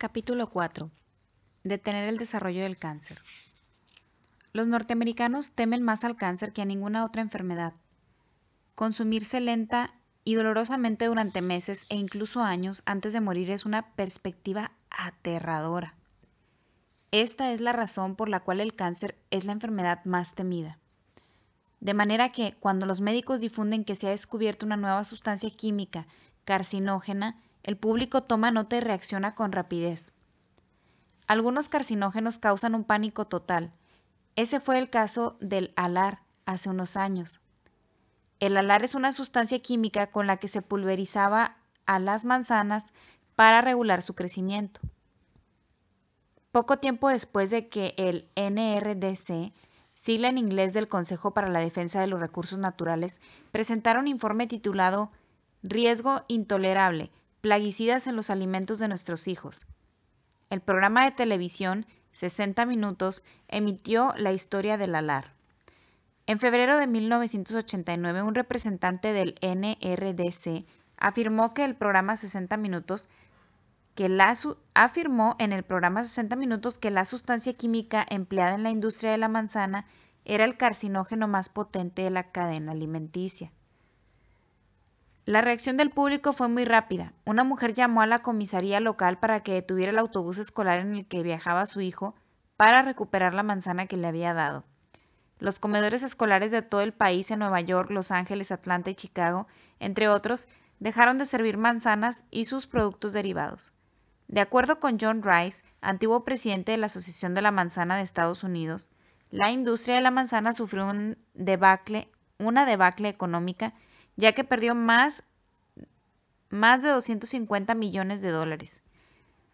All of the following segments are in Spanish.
Capítulo 4. Detener el desarrollo del cáncer. Los norteamericanos temen más al cáncer que a ninguna otra enfermedad. Consumirse lenta y dolorosamente durante meses e incluso años antes de morir es una perspectiva aterradora. Esta es la razón por la cual el cáncer es la enfermedad más temida. De manera que cuando los médicos difunden que se ha descubierto una nueva sustancia química carcinógena, el público toma nota y reacciona con rapidez. Algunos carcinógenos causan un pánico total. Ese fue el caso del alar hace unos años. El alar es una sustancia química con la que se pulverizaba a las manzanas para regular su crecimiento. Poco tiempo después de que el NRDC, sigla en inglés del Consejo para la Defensa de los Recursos Naturales, presentara un informe titulado Riesgo intolerable, plaguicidas en los alimentos de nuestros hijos. El programa de televisión 60 Minutos emitió la historia del alar. En febrero de 1989, un representante del NRDC afirmó que el programa 60 Minutos que la afirmó en el programa 60 minutos que la sustancia química empleada en la industria de la manzana era el carcinógeno más potente de la cadena alimenticia. La reacción del público fue muy rápida. Una mujer llamó a la comisaría local para que detuviera el autobús escolar en el que viajaba su hijo para recuperar la manzana que le había dado. Los comedores escolares de todo el país en Nueva York, Los Ángeles, Atlanta y Chicago, entre otros, dejaron de servir manzanas y sus productos derivados. De acuerdo con John Rice, antiguo presidente de la Asociación de la Manzana de Estados Unidos, la industria de la manzana sufrió un debacle, una debacle económica ya que perdió más, más de 250 millones de dólares.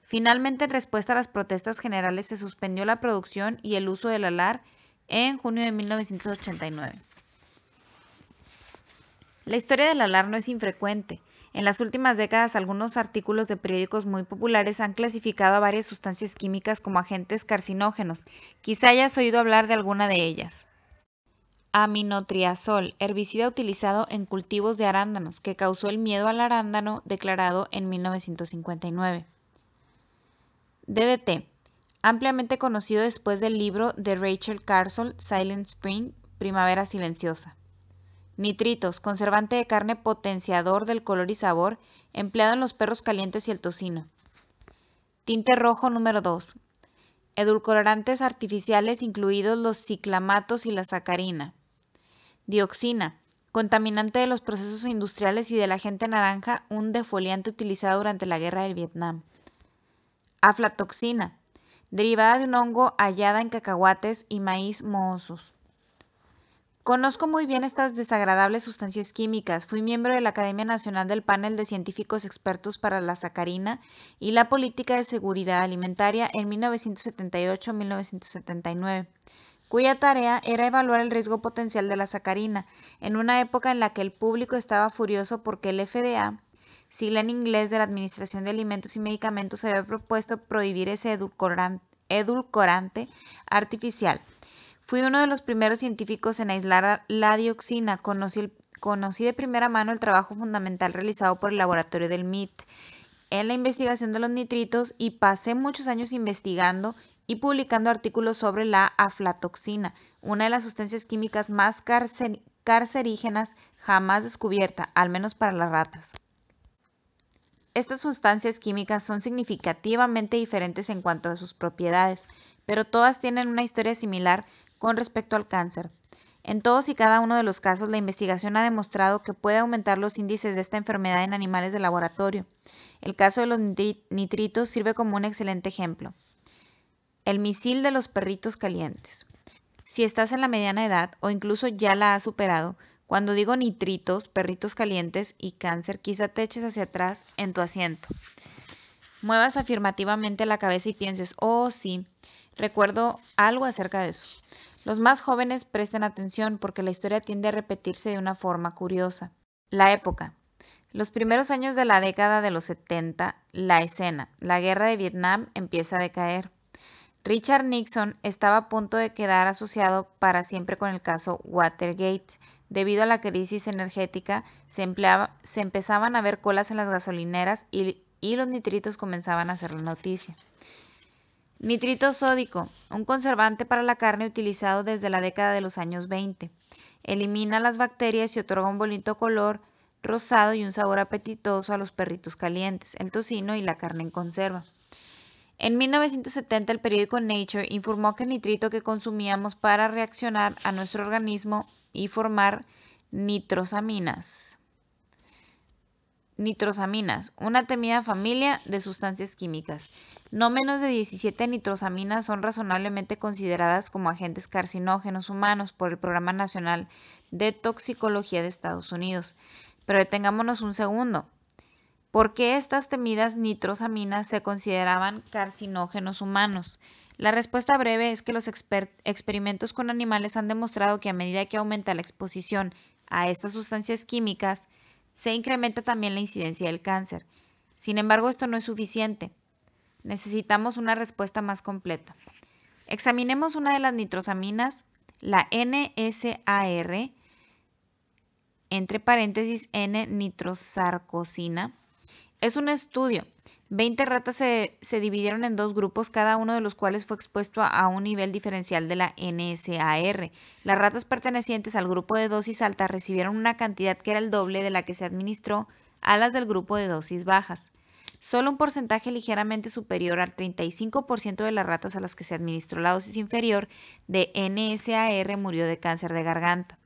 Finalmente, en respuesta a las protestas generales, se suspendió la producción y el uso del alar en junio de 1989. La historia del alar no es infrecuente. En las últimas décadas, algunos artículos de periódicos muy populares han clasificado a varias sustancias químicas como agentes carcinógenos. Quizá hayas oído hablar de alguna de ellas. Aminotriazol, herbicida utilizado en cultivos de arándanos, que causó el miedo al arándano declarado en 1959. DDT, ampliamente conocido después del libro de Rachel Carson, Silent Spring, Primavera Silenciosa. Nitritos, conservante de carne potenciador del color y sabor, empleado en los perros calientes y el tocino. Tinte rojo número 2. Edulcorantes artificiales incluidos los ciclamatos y la sacarina. Dioxina, contaminante de los procesos industriales y de la gente naranja, un defoliante utilizado durante la guerra del Vietnam. Aflatoxina, derivada de un hongo hallada en cacahuates y maíz mohosos. Conozco muy bien estas desagradables sustancias químicas. Fui miembro de la Academia Nacional del Panel de Científicos Expertos para la Sacarina y la Política de Seguridad Alimentaria en 1978-1979 cuya tarea era evaluar el riesgo potencial de la sacarina, en una época en la que el público estaba furioso porque el FDA, sigla en inglés de la Administración de Alimentos y Medicamentos, había propuesto prohibir ese edulcorante, artificial. Fui uno de los primeros científicos en aislar la dioxina, conocí de primera mano el trabajo fundamental realizado por el laboratorio del MIT en la investigación de los nitritos y pasé muchos años investigando y publicando artículos sobre la aflatoxina, una de las sustancias químicas más carcerígenas jamás descubierta, al menos para las ratas. Estas sustancias químicas son significativamente diferentes en cuanto a sus propiedades, pero todas tienen una historia similar con respecto al cáncer. En todos y cada uno de los casos, la investigación ha demostrado que puede aumentar los índices de esta enfermedad en animales de laboratorio. El caso de los nitritos sirve como un excelente ejemplo. El misil de los perritos calientes. Si estás en la mediana edad o incluso ya la has superado, cuando digo nitritos, perritos calientes y cáncer, quizá te eches hacia atrás en tu asiento. Muevas afirmativamente la cabeza y pienses, oh sí, recuerdo algo acerca de eso. Los más jóvenes presten atención porque la historia tiende a repetirse de una forma curiosa. La época. Los primeros años de la década de los 70, la escena, la guerra de Vietnam empieza a decaer. Richard Nixon estaba a punto de quedar asociado para siempre con el caso Watergate. Debido a la crisis energética, se, empezaban a ver colas en las gasolineras y, los nitritos comenzaban a ser la noticia. Nitrito sódico, un conservante para la carne utilizado desde la década de los años 20. Elimina las bacterias y otorga un bonito color rosado y un sabor apetitoso a los perritos calientes, el tocino y la carne en conserva. En 1970 el periódico Nature informó que el nitrito que consumíamos para reaccionar a nuestro organismo y formar nitrosaminas. Nitrosaminas, una temida familia de sustancias químicas. No menos de 17 nitrosaminas son razonablemente consideradas como agentes carcinógenos humanos por el Programa Nacional de Toxicología de Estados Unidos. Pero detengámonos un segundo. ¿Por qué estas temidas nitrosaminas se consideraban carcinógenos humanos? La respuesta breve es que los experimentos con animales han demostrado que a medida que aumenta la exposición a estas sustancias químicas, se incrementa también la incidencia del cáncer. Sin embargo, esto no es suficiente. Necesitamos una respuesta más completa. Examinemos una de las nitrosaminas, la NSAR, entre paréntesis N-nitrosarcosina, es un estudio. Veinte ratas se, dividieron en dos grupos, cada uno de los cuales fue expuesto a, a un nivel diferencial de la NSAR. Las ratas pertenecientes al grupo de dosis alta recibieron una cantidad que era el doble de la que se administró a las del grupo de dosis bajas. Solo un porcentaje ligeramente superior al 35% de las ratas a las que se administró la dosis inferior de NSAR murió de cáncer de garganta.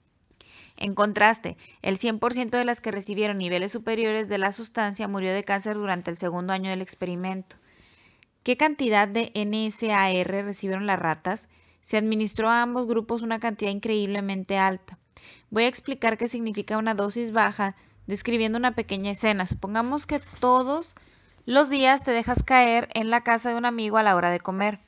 En contraste, el 100% de las que recibieron niveles superiores de la sustancia murió de cáncer durante el segundo año del experimento. ¿Qué cantidad de NSAR recibieron las ratas? Se administró a ambos grupos una cantidad increíblemente alta. Voy a explicar qué significa una dosis baja describiendo una pequeña escena. Supongamos que todos los días te dejas caer en la casa de un amigo a la hora de comer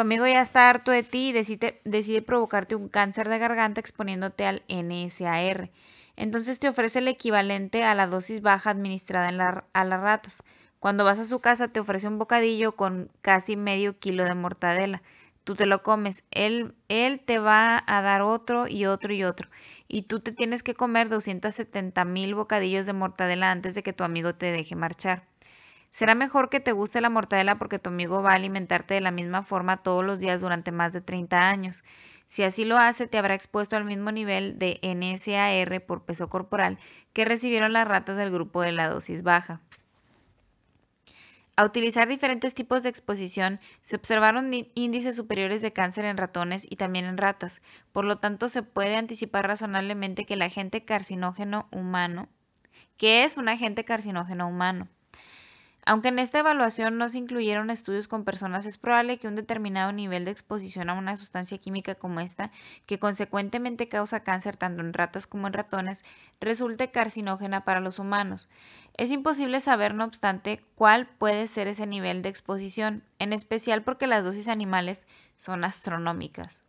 amigo ya está harto de ti y decide, provocarte un cáncer de garganta exponiéndote al NSAR. Entonces te ofrece el equivalente a la dosis baja administrada en a las ratas. Cuando vas a su casa te ofrece un bocadillo con casi medio kilo de mortadela. Tú te lo comes, él, él te va a dar otro y otro y otro. Y tú te tienes que comer 270 mil bocadillos de mortadela antes de que tu amigo te deje marchar. Será mejor que te guste la mortadela porque tu amigo va a alimentarte de la misma forma todos los días durante más de 30 años. Si así lo hace, te habrá expuesto al mismo nivel de NSAR por peso corporal que recibieron las ratas del grupo de la dosis baja. A utilizar diferentes tipos de exposición, se observaron índices superiores de cáncer en ratones y también en ratas. Por lo tanto, se puede anticipar razonablemente que el agente carcinógeno humano, que es un agente carcinógeno humano. Aunque en esta evaluación no se incluyeron estudios con personas, es probable que un determinado nivel de exposición a una sustancia química como esta, que consecuentemente causa cáncer tanto en ratas como en ratones, resulte carcinógena para los humanos. Es imposible saber, no obstante, cuál puede ser ese nivel de exposición, en especial porque las dosis animales son astronómicas.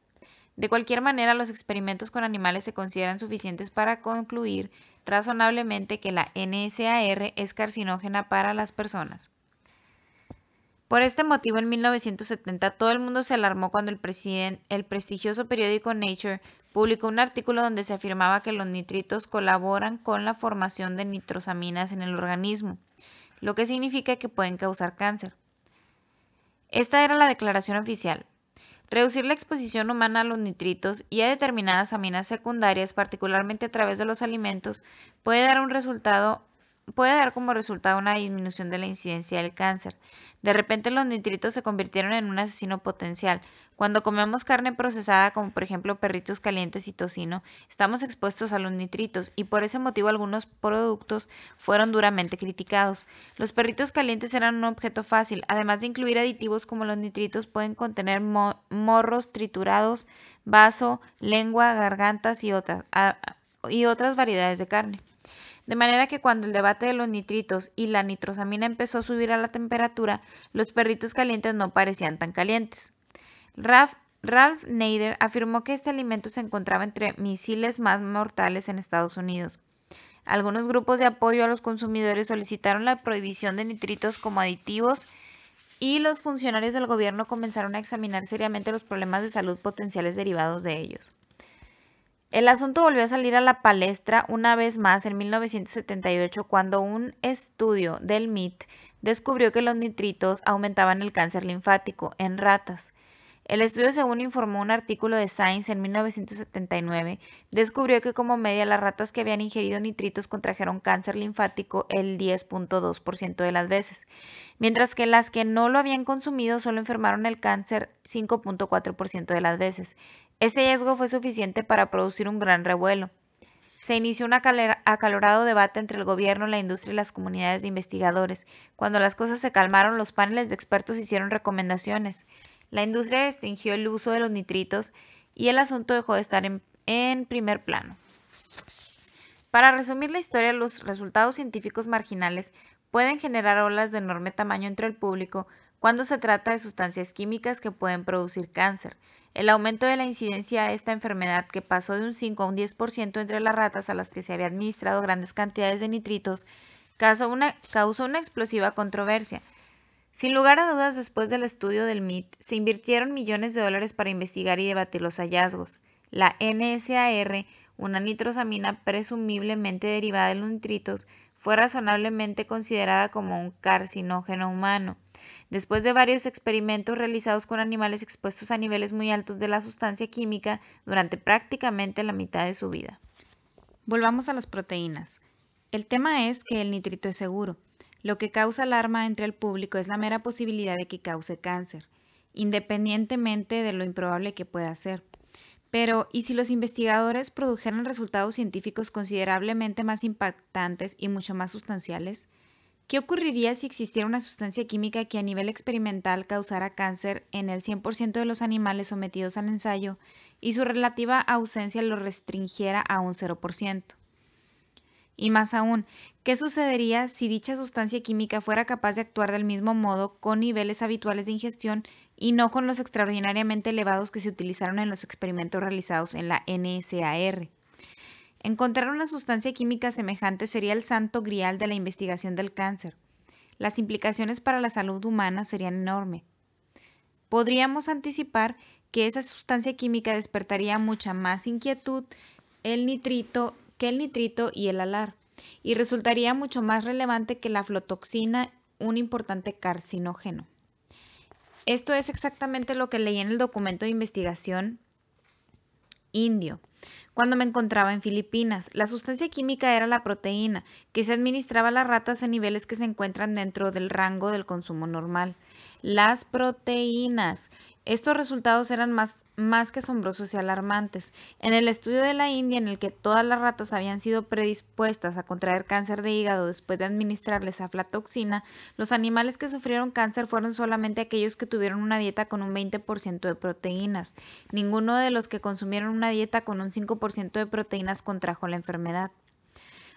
De cualquier manera, los experimentos con animales se consideran suficientes para concluir razonablemente que la NSAR es carcinógena para las personas. Por este motivo, en 1970 todo el mundo se alarmó cuando el, prestigioso periódico Nature publicó un artículo donde se afirmaba que los nitritos colaboran con la formación de nitrosaminas en el organismo, lo que significa que pueden causar cáncer. Esta era la declaración oficial, Reducir la exposición humana a los nitritos y a determinadas aminas secundarias, particularmente a través de los alimentos, puede dar, puede dar como resultado una disminución de la incidencia del cáncer. De repente los nitritos se convirtieron en un asesino potencial. Cuando comemos carne procesada, como por ejemplo perritos calientes y tocino, estamos expuestos a los nitritos y por ese motivo algunos productos fueron duramente criticados. Los perritos calientes eran un objeto fácil, además de incluir aditivos como los nitritos pueden contener morros triturados, vaso, lengua, gargantas y otras, y otras variedades de carne. De manera que cuando el debate de los nitritos y la nitrosamina empezó a subir a la temperatura, los perritos calientes no parecían tan calientes. Ralph, Nader afirmó que este alimento se encontraba entre misiles más mortales en Estados Unidos. Algunos grupos de apoyo a los consumidores solicitaron la prohibición de nitritos como aditivos y los funcionarios del gobierno comenzaron a examinar seriamente los problemas de salud potenciales derivados de ellos. El asunto volvió a salir a la palestra una vez más en 1978 cuando un estudio del MIT descubrió que los nitritos aumentaban el cáncer linfático en ratas. El estudio, según informó un artículo de Science en 1979, descubrió que como media las ratas que habían ingerido nitritos contrajeron cáncer linfático el 10.2% de las veces, mientras que las que no lo habían consumido solo enfermaron el cáncer 5.4% de las veces. Este riesgo fue suficiente para producir un gran revuelo. Se inició un acalorado debate entre el gobierno, la industria y las comunidades de investigadores. Cuando las cosas se calmaron, los paneles de expertos hicieron recomendaciones. La industria restringió el uso de los nitritos y el asunto dejó de estar en, primer plano. Para resumir la historia, los resultados científicos marginales pueden generar olas de enorme tamaño entre el público cuando se trata de sustancias químicas que pueden producir cáncer. El aumento de la incidencia de esta enfermedad, que pasó de un 5 a un 10% entre las ratas a las que se había administrado grandes cantidades de nitritos, causó una explosiva controversia. Sin lugar a dudas, después del estudio del MIT, se invirtieron millones de dólares para investigar y debatir los hallazgos. La NSAR, una nitrosamina presumiblemente derivada de los nitritos, fue razonablemente considerada como un carcinógeno humano. Después de varios experimentos realizados con animales expuestos a niveles muy altos de la sustancia química durante prácticamente la mitad de su vida. Volvamos a las proteínas. El tema es que el nitrito es seguro. Lo que causa alarma entre el público es la mera posibilidad de que cause cáncer, independientemente de lo improbable que pueda ser. Pero, ¿y si los investigadores produjeran resultados científicos considerablemente más impactantes y mucho más sustanciales? ¿Qué ocurriría si existiera una sustancia química que a nivel experimental causara cáncer en el 100% de los animales sometidos al ensayo y su relativa ausencia lo restringiera a un 0%? Y más aún, ¿qué sucedería si dicha sustancia química fuera capaz de actuar del mismo modo con niveles habituales de ingestión y no con los extraordinariamente elevados que se utilizaron en los experimentos realizados en la NSAR? Encontrar una sustancia química semejante sería el santo grial de la investigación del cáncer. Las implicaciones para la salud humana serían enormes. Podríamos anticipar que esa sustancia química despertaría mucha más inquietud el nitrito que el nitrito y el alar, y resultaría mucho más relevante que la flotoxina, un importante carcinógeno. Esto es exactamente lo que leí en el documento de investigación indio. Cuando me encontraba en Filipinas, la sustancia química era la proteína, que se administraba a las ratas en niveles que se encuentran dentro del rango del consumo normal las proteínas. Estos resultados eran más, que asombrosos y alarmantes. En el estudio de la India, en el que todas las ratas habían sido predispuestas a contraer cáncer de hígado después de administrarles aflatoxina, los animales que sufrieron cáncer fueron solamente aquellos que tuvieron una dieta con un 20% de proteínas. Ninguno de los que consumieron una dieta con un 5% de proteínas contrajo la enfermedad.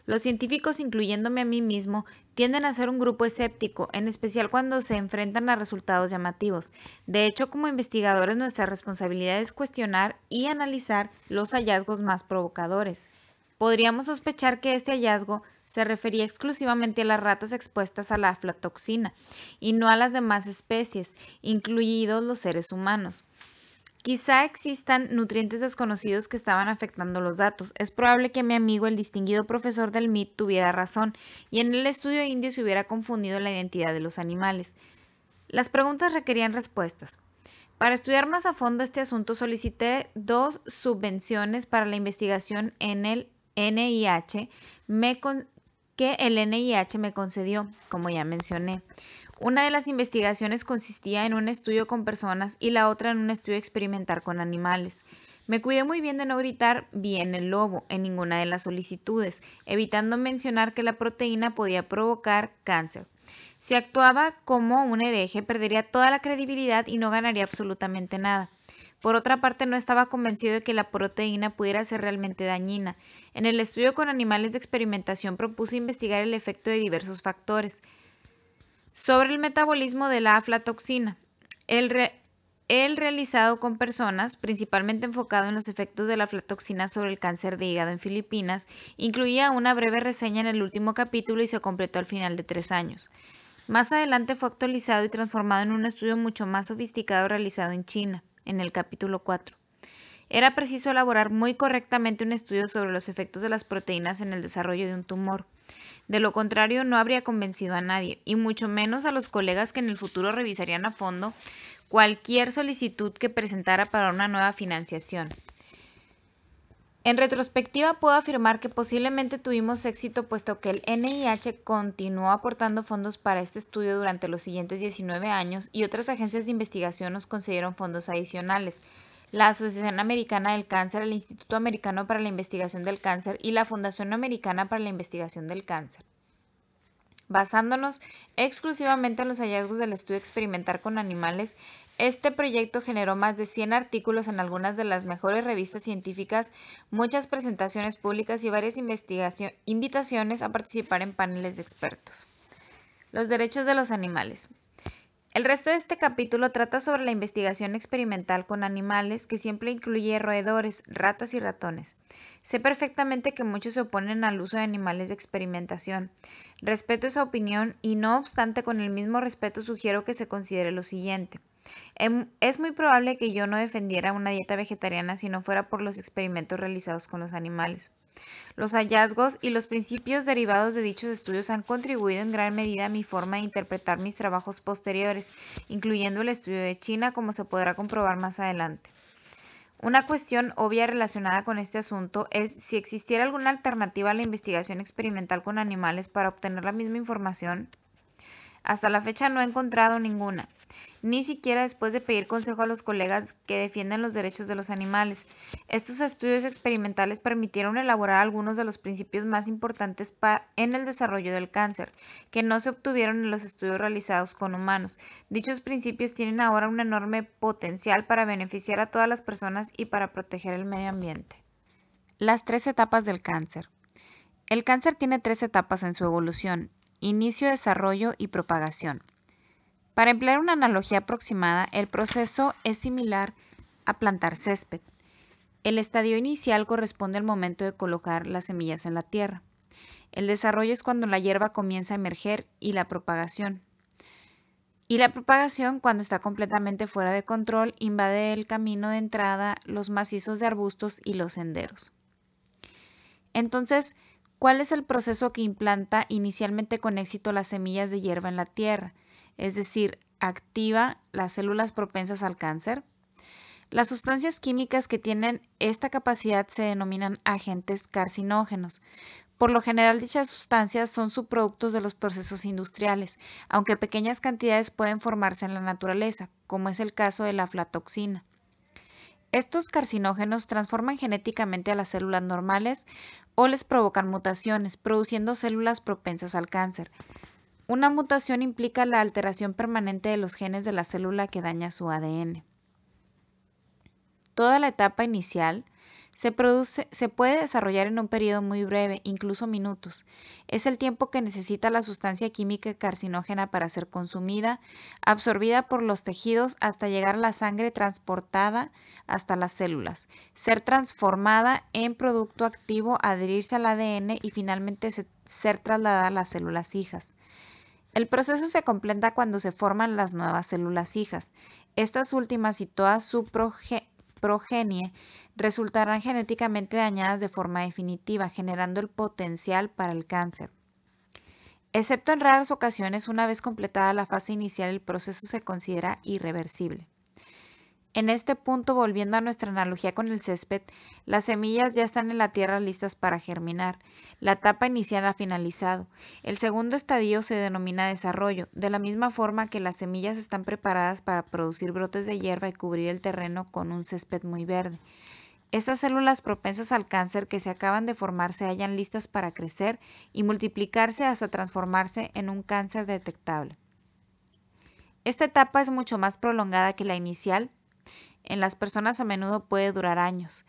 Los científicos, incluyéndome a mí mismo, tienden a ser un grupo escéptico, en especial cuando se enfrentan a resultados llamativos. De hecho, como investigadores nuestra responsabilidad es cuestionar y analizar los hallazgos más provocadores. Podríamos sospechar que este hallazgo se refería exclusivamente a las ratas expuestas a la aflatoxina y no a las demás especies, incluidos los seres humanos. Quizá existan nutrientes desconocidos que estaban afectando los datos. Es probable que mi amigo, el distinguido profesor del MIT, tuviera razón y en el estudio indio se hubiera confundido la identidad de los animales. Las preguntas requerían respuestas. Para estudiar más a fondo este asunto solicité dos subvenciones para la investigación en el NIH me que el NIH me concedió, como ya mencioné. Una de las investigaciones consistía en un estudio con personas y la otra en un estudio experimental con animales. Me cuidé muy bien de no gritar bien el lobo en ninguna de las solicitudes, evitando mencionar que la proteína podía provocar cáncer. Si actuaba como un hereje, perdería toda la credibilidad y no ganaría absolutamente nada. Por otra parte, no estaba convencido de que la proteína pudiera ser realmente dañina. En el estudio con animales de experimentación propuse investigar el efecto de diversos factores sobre el metabolismo de la aflatoxina. El, realizado con personas, principalmente enfocado en los efectos de la aflatoxina sobre el cáncer de hígado en Filipinas, incluía una breve reseña en el último capítulo y se completó al final de tres años. Más adelante fue actualizado y transformado en un estudio mucho más sofisticado realizado en China, en el capítulo 4. Era preciso elaborar muy correctamente un estudio sobre los efectos de las proteínas en el desarrollo de un tumor. De lo contrario, no habría convencido a nadie, y mucho menos a los colegas que en el futuro revisarían a fondo cualquier solicitud que presentara para una nueva financiación. En retrospectiva, puedo afirmar que posiblemente tuvimos éxito puesto que el NIH continuó aportando fondos para este estudio durante los siguientes 19 años y otras agencias de investigación nos concedieron fondos adicionales, la Asociación Americana del Cáncer, el Instituto Americano para la Investigación del Cáncer y la Fundación Americana para la Investigación del Cáncer. Basándonos exclusivamente en los hallazgos del estudio experimentar con animales, este proyecto generó más de 100 artículos en algunas de las mejores revistas científicas, muchas presentaciones públicas y varias invitaciones a participar en paneles de expertos. Los derechos de los animales. El resto de este capítulo trata sobre la investigación experimental con animales que siempre incluye roedores, ratas y ratones. Sé perfectamente que muchos se oponen al uso de animales de experimentación. Respeto esa opinión y no obstante con el mismo respeto sugiero que se considere lo siguiente. Em, es muy probable que yo no defendiera una dieta vegetariana si no fuera por los experimentos realizados con los animales. Los hallazgos y los principios derivados de dichos estudios han contribuido en gran medida a mi forma de interpretar mis trabajos posteriores, incluyendo el estudio de China, como se podrá comprobar más adelante. Una cuestión obvia relacionada con este asunto es si existiera alguna alternativa a la investigación experimental con animales para obtener la misma información. Hasta la fecha no he encontrado ninguna ni siquiera después de pedir consejo a los colegas que defienden los derechos de los animales. Estos estudios experimentales permitieron elaborar algunos de los principios más importantes en el desarrollo del cáncer, que no se obtuvieron en los estudios realizados con humanos. Dichos principios tienen ahora un enorme potencial para beneficiar a todas las personas y para proteger el medio ambiente. Las tres etapas del cáncer. El cáncer tiene tres etapas en su evolución, inicio, desarrollo y propagación. Para emplear una analogía aproximada, el proceso es similar a plantar césped. El estadio inicial corresponde al momento de colocar las semillas en la tierra. El desarrollo es cuando la hierba comienza a emerger y la propagación. Y la propagación, cuando está completamente fuera de control, invade el camino de entrada, los macizos de arbustos y los senderos. Entonces, ¿cuál es el proceso que implanta inicialmente con éxito las semillas de hierba en la tierra? es decir, activa las células propensas al cáncer. Las sustancias químicas que tienen esta capacidad se denominan agentes carcinógenos. Por lo general dichas sustancias son subproductos de los procesos industriales, aunque pequeñas cantidades pueden formarse en la naturaleza, como es el caso de la aflatoxina. Estos carcinógenos transforman genéticamente a las células normales o les provocan mutaciones, produciendo células propensas al cáncer. Una mutación implica la alteración permanente de los genes de la célula que daña su ADN. Toda la etapa inicial se, produce, se puede desarrollar en un periodo muy breve, incluso minutos. Es el tiempo que necesita la sustancia química carcinógena para ser consumida, absorbida por los tejidos hasta llegar a la sangre transportada hasta las células, ser transformada en producto activo, adherirse al ADN y finalmente ser trasladada a las células hijas. El proceso se completa cuando se forman las nuevas células hijas. Estas últimas y toda su progenie resultarán genéticamente dañadas de forma definitiva, generando el potencial para el cáncer. Excepto en raras ocasiones, una vez completada la fase inicial, el proceso se considera irreversible. En este punto, volviendo a nuestra analogía con el césped, las semillas ya están en la tierra listas para germinar. La etapa inicial ha finalizado. El segundo estadio se denomina desarrollo, de la misma forma que las semillas están preparadas para producir brotes de hierba y cubrir el terreno con un césped muy verde. Estas células propensas al cáncer que se acaban de formar se hallan listas para crecer y multiplicarse hasta transformarse en un cáncer detectable. Esta etapa es mucho más prolongada que la inicial en las personas a menudo puede durar años.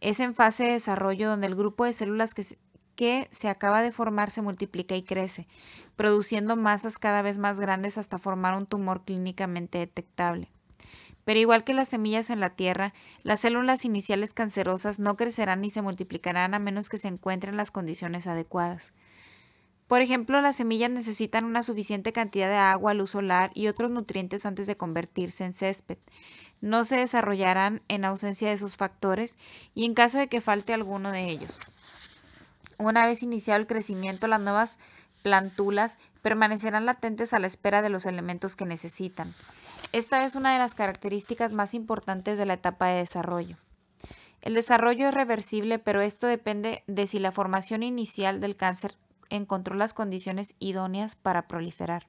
Es en fase de desarrollo donde el grupo de células que, se acaba de formar se multiplica y crece, produciendo masas cada vez más grandes hasta formar un tumor clínicamente detectable. Pero igual que las semillas en la tierra, las células iniciales cancerosas no crecerán ni se multiplicarán a menos que se encuentren las condiciones adecuadas. Por ejemplo, las semillas necesitan una suficiente cantidad de agua, luz solar y otros nutrientes antes de convertirse en césped no se desarrollarán en ausencia de sus factores y en caso de que falte alguno de ellos. Una vez iniciado el crecimiento, las nuevas plántulas permanecerán latentes a la espera de los elementos que necesitan. Esta es una de las características más importantes de la etapa de desarrollo. El desarrollo es reversible, pero esto depende de si la formación inicial del cáncer encontró las condiciones idóneas para proliferar.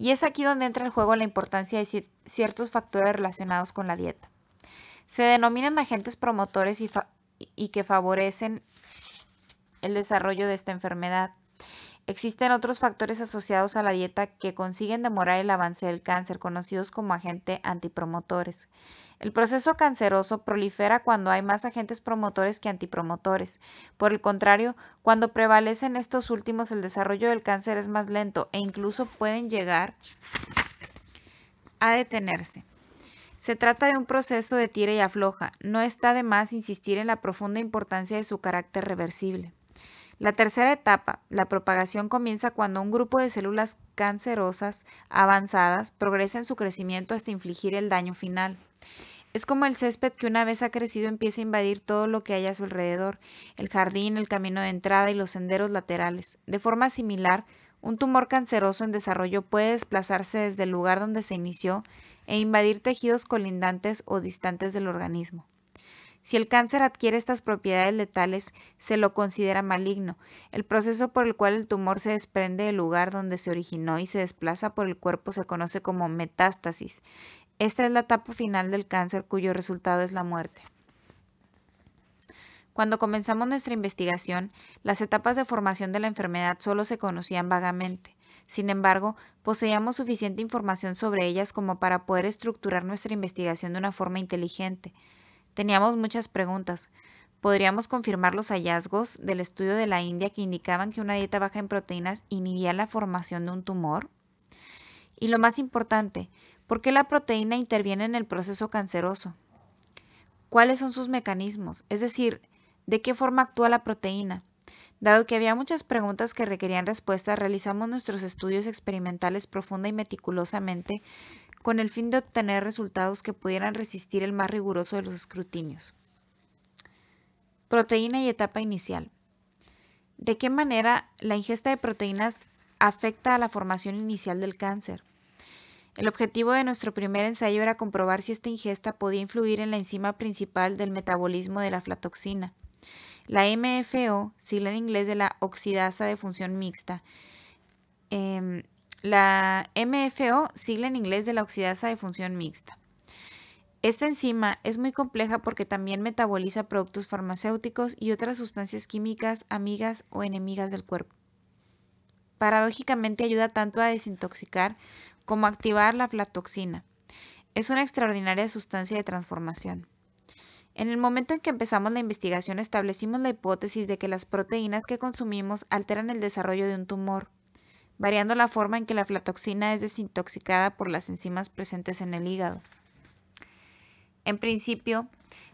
Y es aquí donde entra en juego la importancia de ciertos factores relacionados con la dieta. Se denominan agentes promotores y, que favorecen el desarrollo de esta enfermedad. Existen otros factores asociados a la dieta que consiguen demorar el avance del cáncer, conocidos como agentes antipromotores. El proceso canceroso prolifera cuando hay más agentes promotores que antipromotores. Por el contrario, cuando prevalecen estos últimos, el desarrollo del cáncer es más lento e incluso pueden llegar a detenerse. Se trata de un proceso de tira y afloja. No está de más insistir en la profunda importancia de su carácter reversible. La tercera etapa, la propagación, comienza cuando un grupo de células cancerosas avanzadas progresa en su crecimiento hasta infligir el daño final. Es como el césped que una vez ha crecido empieza a invadir todo lo que hay a su alrededor, el jardín, el camino de entrada y los senderos laterales. De forma similar, un tumor canceroso en desarrollo puede desplazarse desde el lugar donde se inició e invadir tejidos colindantes o distantes del organismo. Si el cáncer adquiere estas propiedades letales, se lo considera maligno. El proceso por el cual el tumor se desprende del lugar donde se originó y se desplaza por el cuerpo se conoce como metástasis. Esta es la etapa final del cáncer cuyo resultado es la muerte. Cuando comenzamos nuestra investigación, las etapas de formación de la enfermedad solo se conocían vagamente. Sin embargo, poseíamos suficiente información sobre ellas como para poder estructurar nuestra investigación de una forma inteligente. Teníamos muchas preguntas. ¿Podríamos confirmar los hallazgos del estudio de la India que indicaban que una dieta baja en proteínas inhibía la formación de un tumor? Y lo más importante, ¿por qué la proteína interviene en el proceso canceroso? ¿Cuáles son sus mecanismos? Es decir, ¿de qué forma actúa la proteína? Dado que había muchas preguntas que requerían respuestas, realizamos nuestros estudios experimentales profunda y meticulosamente con el fin de obtener resultados que pudieran resistir el más riguroso de los escrutinios. Proteína y etapa inicial. ¿De qué manera la ingesta de proteínas afecta a la formación inicial del cáncer? El objetivo de nuestro primer ensayo era comprobar si esta ingesta podía influir en la enzima principal del metabolismo de la flatoxina, la MFO, sigla en inglés de la oxidasa de función mixta. Em, la MFO, sigla en inglés de la oxidasa de función mixta. Esta enzima es muy compleja porque también metaboliza productos farmacéuticos y otras sustancias químicas amigas o enemigas del cuerpo. Paradójicamente ayuda tanto a desintoxicar como a activar la flatoxina. Es una extraordinaria sustancia de transformación. En el momento en que empezamos la investigación establecimos la hipótesis de que las proteínas que consumimos alteran el desarrollo de un tumor, variando la forma en que la aflatoxina es desintoxicada por las enzimas presentes en el hígado. En principio,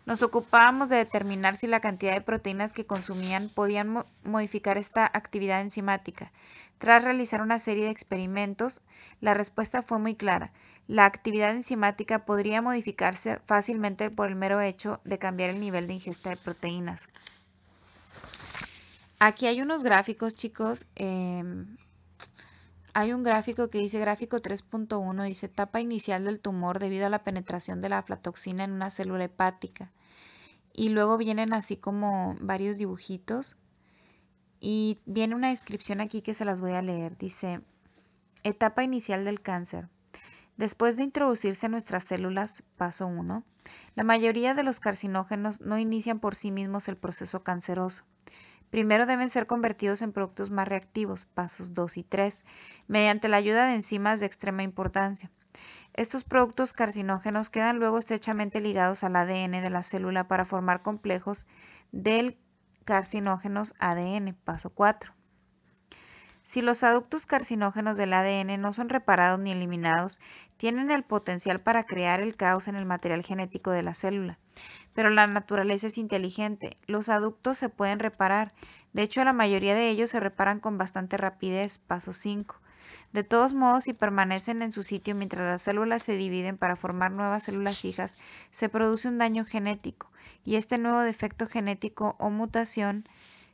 nos ocupábamos de determinar si la cantidad de proteínas que consumían podían modificar esta actividad enzimática. Tras realizar una serie de experimentos, la respuesta fue muy clara. La actividad enzimática podría modificarse fácilmente por el mero hecho de cambiar el nivel de ingesta de proteínas. Aquí hay unos gráficos, chicos, em, hay un gráfico que dice gráfico 3.1, dice etapa inicial del tumor debido a la penetración de la aflatoxina en una célula hepática. Y luego vienen así como varios dibujitos. Y viene una descripción aquí que se las voy a leer. Dice, etapa inicial del cáncer. Después de introducirse en nuestras células, paso 1, la mayoría de los carcinógenos no inician por sí mismos el proceso canceroso primero deben ser convertidos en productos más reactivos, pasos 2 y 3, mediante la ayuda de enzimas de extrema importancia. Estos productos carcinógenos quedan luego estrechamente ligados al ADN de la célula para formar complejos del carcinógenos ADN, paso 4. Si los aductos carcinógenos del ADN no son reparados ni eliminados, tienen el potencial para crear el caos en el material genético de la célula pero la naturaleza es inteligente. Los aductos se pueden reparar. De hecho, la mayoría de ellos se reparan con bastante rapidez. Paso 5. De todos modos, si permanecen en su sitio mientras las células se dividen para formar nuevas células hijas, se produce un daño genético, y este nuevo defecto genético o mutación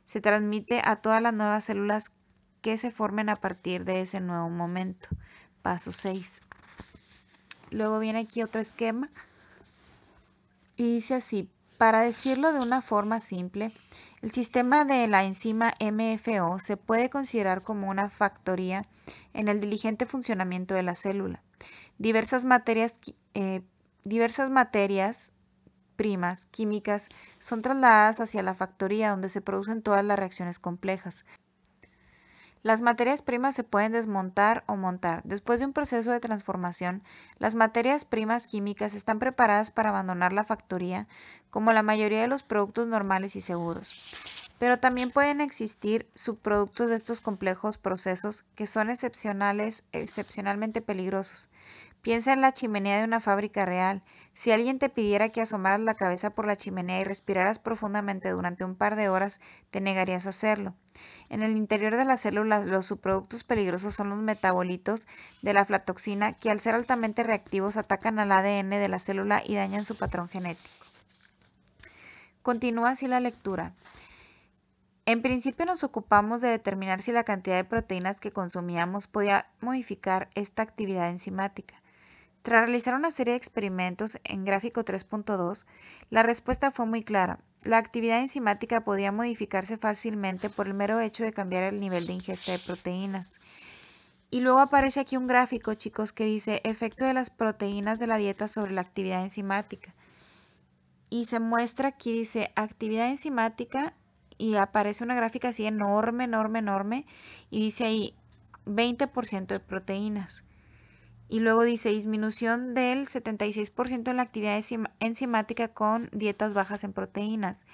se transmite a todas las nuevas células que se formen a partir de ese nuevo momento. Paso 6. Luego viene aquí otro esquema y dice así, para decirlo de una forma simple, el sistema de la enzima MFO se puede considerar como una factoría en el diligente funcionamiento de la célula. Diversas materias, eh, diversas materias primas químicas son trasladadas hacia la factoría donde se producen todas las reacciones complejas. Las materias primas se pueden desmontar o montar. Después de un proceso de transformación, las materias primas químicas están preparadas para abandonar la factoría, como la mayoría de los productos normales y seguros. Pero también pueden existir subproductos de estos complejos procesos que son excepcionales, excepcionalmente peligrosos. Piensa en la chimenea de una fábrica real. Si alguien te pidiera que asomaras la cabeza por la chimenea y respiraras profundamente durante un par de horas, te negarías a hacerlo. En el interior de las células, los subproductos peligrosos son los metabolitos de la flatoxina que al ser altamente reactivos atacan al ADN de la célula y dañan su patrón genético. Continúa así la lectura. En principio nos ocupamos de determinar si la cantidad de proteínas que consumíamos podía modificar esta actividad enzimática. Tras realizar una serie de experimentos en gráfico 3.2, la respuesta fue muy clara. La actividad enzimática podía modificarse fácilmente por el mero hecho de cambiar el nivel de ingesta de proteínas. Y luego aparece aquí un gráfico, chicos, que dice efecto de las proteínas de la dieta sobre la actividad enzimática. Y se muestra aquí, dice actividad enzimática y aparece una gráfica así enorme, enorme, enorme y dice ahí 20% de proteínas. Y luego dice disminución del 76% en la actividad enzimática con dietas bajas en proteínas.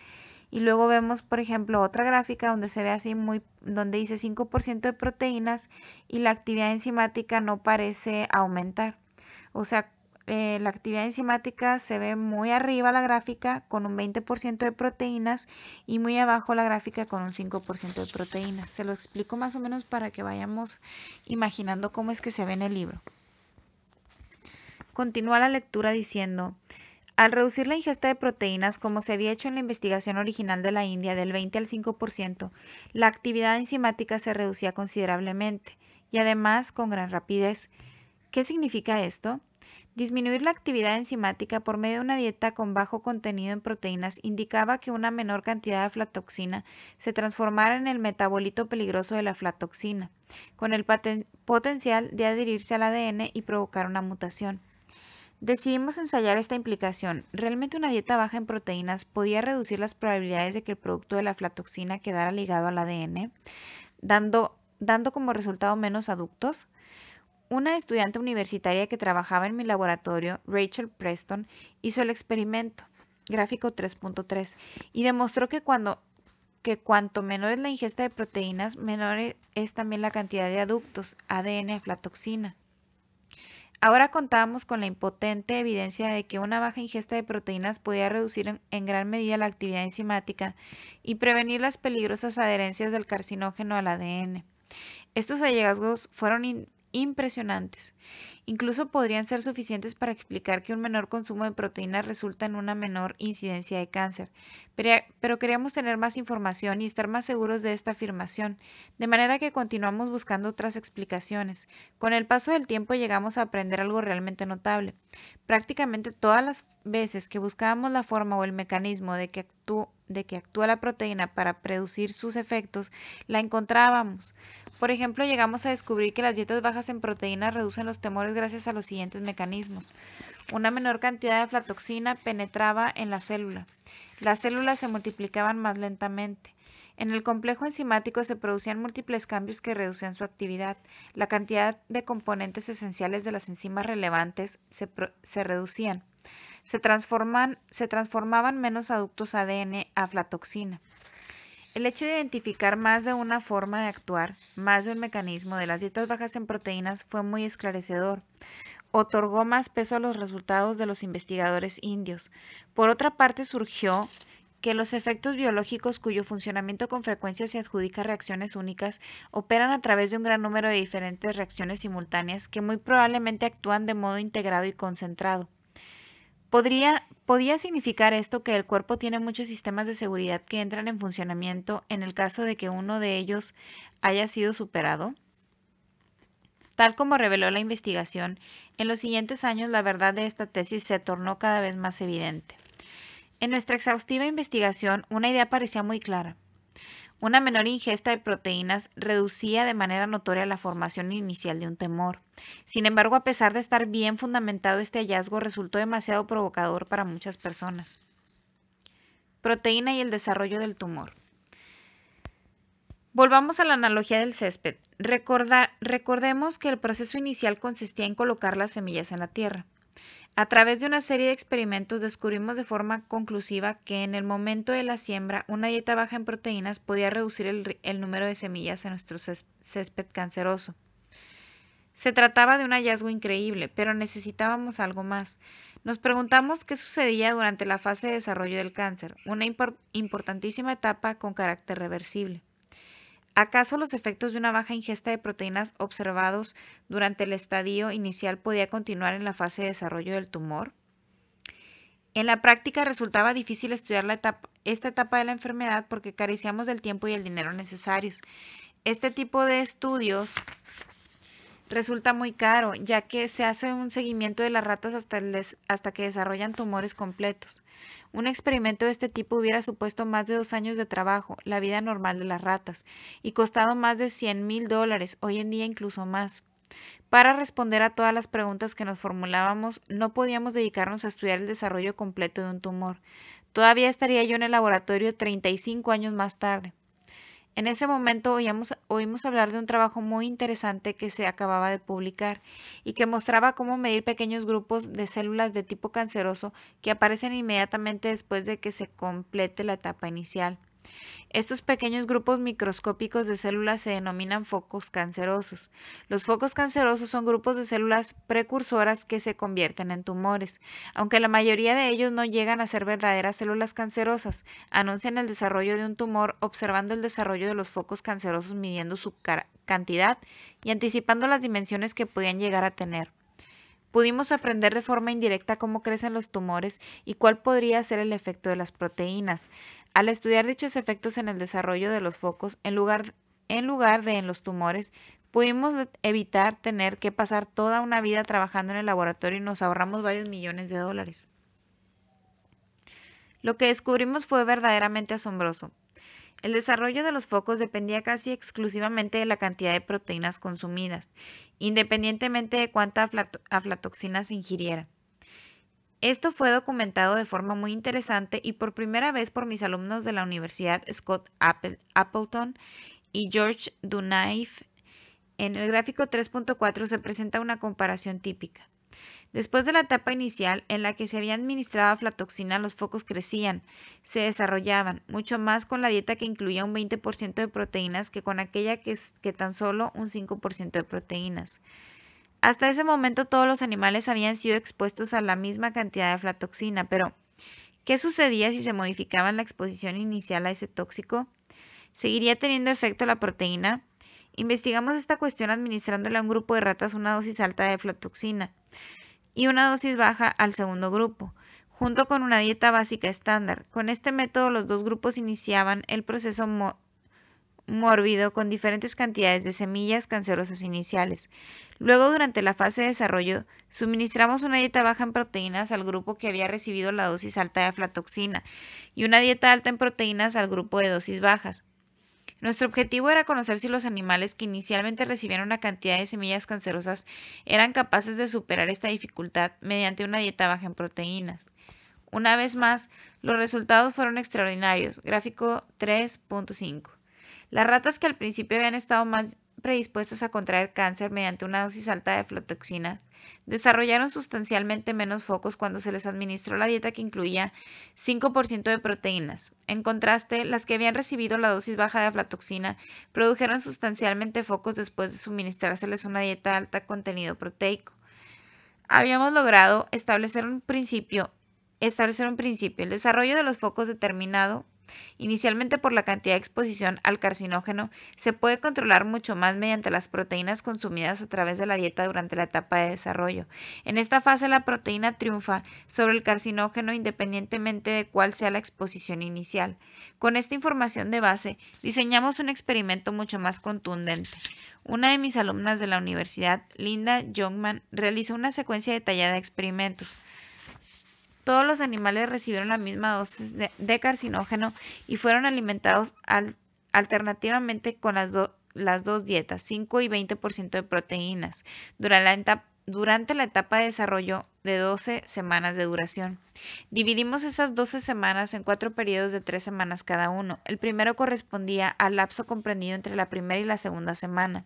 Y luego vemos, por ejemplo, otra gráfica donde se ve así muy, donde dice 5% de proteínas y la actividad enzimática no parece aumentar. O sea, eh, la actividad enzimática se ve muy arriba la gráfica con un 20% de proteínas y muy abajo la gráfica con un 5% de proteínas. Se lo explico más o menos para que vayamos imaginando cómo es que se ve en el libro. Continúa la lectura diciendo, al reducir la ingesta de proteínas, como se había hecho en la investigación original de la India, del 20 al 5%, la actividad enzimática se reducía considerablemente y además con gran rapidez. ¿Qué significa esto? Disminuir la actividad enzimática por medio de una dieta con bajo contenido en proteínas indicaba que una menor cantidad de aflatoxina se transformara en el metabolito peligroso de la aflatoxina, con el potencial de adherirse al ADN y provocar una mutación. Decidimos ensayar esta implicación. Realmente una dieta baja en proteínas podía reducir las probabilidades de que el producto de la aflatoxina quedara ligado al ADN, dando, como resultado menos aductos. Una estudiante universitaria que trabajaba en mi laboratorio, Rachel Preston, hizo el experimento, gráfico 3.3, y demostró que cuanto menor es la ingesta de proteínas, menor es también la cantidad de aductos, ADN aflatoxina. Ahora contábamos con la impotente evidencia de que una baja ingesta de proteínas podía reducir en, gran medida la actividad enzimática y prevenir las peligrosas adherencias del carcinógeno al ADN. Estos hallazgos fueron impresionantes Incluso podrían ser suficientes para explicar que un menor consumo de proteínas resulta en una menor incidencia de cáncer. Pero, queríamos tener más información y estar más seguros de esta afirmación, de manera que continuamos buscando otras explicaciones. Con el paso del tiempo llegamos a aprender algo realmente notable. Prácticamente todas las veces que buscábamos la forma o el mecanismo de que, de que actúa la proteína para producir sus efectos, la encontrábamos. Por ejemplo, llegamos a descubrir que las dietas bajas en proteínas reducen los temores gracias a los siguientes mecanismos. Una menor cantidad de aflatoxina penetraba en la célula. Las células se multiplicaban más lentamente. En el complejo enzimático se producían múltiples cambios que reducían su actividad. La cantidad de componentes esenciales de las enzimas relevantes se, reducían. Se, se transformaban menos aductos ADN a aflatoxina. El hecho de identificar más de una forma de actuar, más de un mecanismo de las dietas bajas en proteínas fue muy esclarecedor. Otorgó más peso a los resultados de los investigadores indios. Por otra parte, surgió que los efectos biológicos cuyo funcionamiento con frecuencia se adjudica a reacciones únicas operan a través de un gran número de diferentes reacciones simultáneas que muy probablemente actúan de modo integrado y concentrado. Podría, significar esto que el cuerpo tiene muchos sistemas de seguridad que entran en funcionamiento en el caso de que uno de ellos haya sido superado? Tal como reveló la investigación, en los siguientes años la verdad de esta tesis se tornó cada vez más evidente. En nuestra exhaustiva investigación, una idea parecía muy clara. Una menor ingesta de proteínas reducía de manera notoria la formación inicial de un temor. Sin embargo, a pesar de estar bien fundamentado este hallazgo, resultó demasiado provocador para muchas personas. Proteína y el desarrollo del tumor. Volvamos a la analogía del césped. recordemos que el proceso inicial consistía en colocar las semillas en la tierra. A través de una serie de experimentos descubrimos de forma conclusiva que en el momento de la siembra una dieta baja en proteínas podía reducir el, número de semillas en nuestro césped canceroso. Se trataba de un hallazgo increíble, pero necesitábamos algo más. Nos preguntamos qué sucedía durante la fase de desarrollo del cáncer, una importantísima etapa con carácter reversible. ¿Acaso los efectos de una baja ingesta de proteínas observados durante el estadio inicial podía continuar en la fase de desarrollo del tumor? En la práctica resultaba difícil estudiar esta etapa de la enfermedad porque carecíamos del tiempo y el dinero necesarios. Este tipo de estudios resulta muy caro, ya que se hace un seguimiento de las ratas hasta que desarrollan tumores completos. Un experimento de este tipo hubiera supuesto más de dos años de trabajo, la vida normal de las ratas, y costado más de 100 mil dólares, hoy en día incluso más. Para responder a todas las preguntas que nos formulábamos, no podíamos dedicarnos a estudiar el desarrollo completo de un tumor. Todavía estaría yo en el laboratorio 35 años más tarde. En ese momento oímos hablar de un trabajo muy interesante que se acababa de publicar y que mostraba cómo medir pequeños grupos de células de tipo canceroso que aparecen inmediatamente después de que se complete la etapa inicial. Estos pequeños grupos microscópicos de células se denominan focos cancerosos. Los focos cancerosos son grupos de células precursoras que se convierten en tumores. Aunque la mayoría de ellos no llegan a ser verdaderas células cancerosas, anuncian el desarrollo de un tumor observando el desarrollo de los focos cancerosos midiendo su cantidad y anticipando las dimensiones que podían llegar a tener. Pudimos aprender de forma indirecta cómo crecen los tumores y cuál podría ser el efecto de las proteínas. Al estudiar dichos efectos en el desarrollo de los focos, en lugar, en lugar de en los tumores, pudimos evitar tener que pasar toda una vida trabajando en el laboratorio y nos ahorramos varios millones de dólares. Lo que descubrimos fue verdaderamente asombroso. El desarrollo de los focos dependía casi exclusivamente de la cantidad de proteínas consumidas, independientemente de cuánta aflatoxina se ingiriera. Esto fue documentado de forma muy interesante y por primera vez por mis alumnos de la Universidad Scott Appleton y George Dunaif. En el gráfico 3.4 se presenta una comparación típica. Después de la etapa inicial, en la que se había administrado aflatoxina, los focos crecían, se desarrollaban, mucho más con la dieta que incluía un 20% de proteínas que con aquella que, que tan solo un 5% de proteínas. Hasta ese momento todos los animales habían sido expuestos a la misma cantidad de aflatoxina, pero ¿qué sucedía si se modificaba la exposición inicial a ese tóxico? ¿Seguiría teniendo efecto la proteína? Investigamos esta cuestión administrándole a un grupo de ratas una dosis alta de aflatoxina y una dosis baja al segundo grupo, junto con una dieta básica estándar. Con este método los dos grupos iniciaban el proceso mórbido con diferentes cantidades de semillas cancerosas iniciales. Luego, durante la fase de desarrollo, suministramos una dieta baja en proteínas al grupo que había recibido la dosis alta de aflatoxina y una dieta alta en proteínas al grupo de dosis bajas. Nuestro objetivo era conocer si los animales que inicialmente recibieron una cantidad de semillas cancerosas eran capaces de superar esta dificultad mediante una dieta baja en proteínas. Una vez más, los resultados fueron extraordinarios. Gráfico 3.5. Las ratas que al principio habían estado más predispuestos a contraer cáncer mediante una dosis alta de aflatoxina desarrollaron sustancialmente menos focos cuando se les administró la dieta que incluía 5% de proteínas. En contraste, las que habían recibido la dosis baja de aflatoxina produjeron sustancialmente focos después de suministrárseles una dieta alta contenido proteico. Habíamos logrado establecer un principio, establecer un principio. El desarrollo de los focos determinado Inicialmente por la cantidad de exposición al carcinógeno, se puede controlar mucho más mediante las proteínas consumidas a través de la dieta durante la etapa de desarrollo. En esta fase la proteína triunfa sobre el carcinógeno independientemente de cuál sea la exposición inicial. Con esta información de base, diseñamos un experimento mucho más contundente. Una de mis alumnas de la universidad, Linda Youngman, realizó una secuencia detallada de experimentos. Todos los animales recibieron la misma dosis de, carcinógeno y fueron alimentados alternativamente con las, dos dietas, 5 y 20% de proteínas, durante la, etapa, durante la etapa de desarrollo de 12 semanas de duración. Dividimos esas 12 semanas en cuatro periodos de tres semanas cada uno. El primero correspondía al lapso comprendido entre la primera y la segunda semana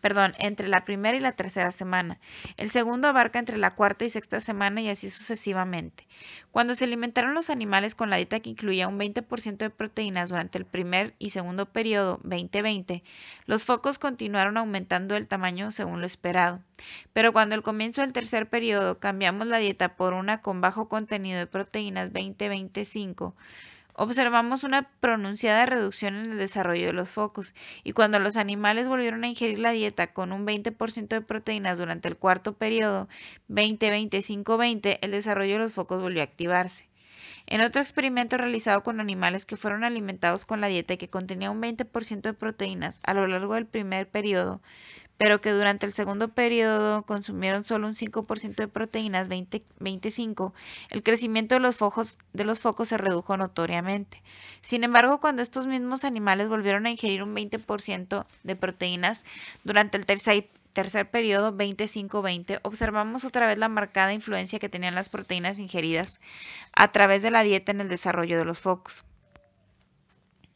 perdón, entre la primera y la tercera semana. El segundo abarca entre la cuarta y sexta semana y así sucesivamente. Cuando se alimentaron los animales con la dieta que incluía un 20% de proteínas durante el primer y segundo periodo 2020, los focos continuaron aumentando el tamaño según lo esperado. Pero cuando al comienzo del tercer periodo cambiamos la dieta por una con bajo contenido de proteínas 20 Observamos una pronunciada reducción en el desarrollo de los focos, y cuando los animales volvieron a ingerir la dieta con un 20% de proteínas durante el cuarto periodo 20-25-20, el desarrollo de los focos volvió a activarse. En otro experimento realizado con animales que fueron alimentados con la dieta que contenía un 20% de proteínas a lo largo del primer periodo pero que durante el segundo periodo consumieron solo un 5% de proteínas 20, 25, el crecimiento de los, de los focos se redujo notoriamente. Sin embargo, cuando estos mismos animales volvieron a ingerir un 20% de proteínas durante el tercer, tercer periodo 25-20, observamos otra vez la marcada influencia que tenían las proteínas ingeridas a través de la dieta en el desarrollo de los focos.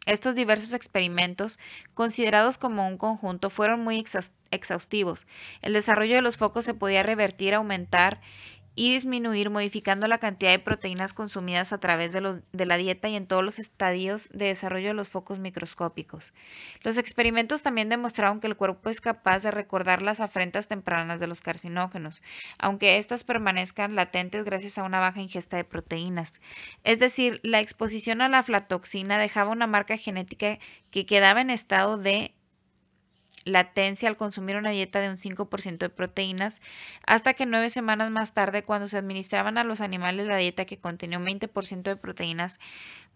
Estos diversos experimentos, considerados como un conjunto, fueron muy exhaustivos. El desarrollo de los focos se podía revertir, aumentar y disminuir modificando la cantidad de proteínas consumidas a través de, los, de, la dieta y en todos los estadios de desarrollo de los focos microscópicos. Los experimentos también demostraron que el cuerpo es capaz de recordar las afrentas tempranas de los carcinógenos, aunque éstas permanezcan latentes gracias a una baja ingesta de proteínas. Es decir, la exposición a la aflatoxina dejaba una marca genética que quedaba en estado de latencia al consumir una dieta de un 5% de proteínas, hasta que nueve semanas más tarde, cuando se administraban a los animales la dieta que contenía un 20% de proteínas,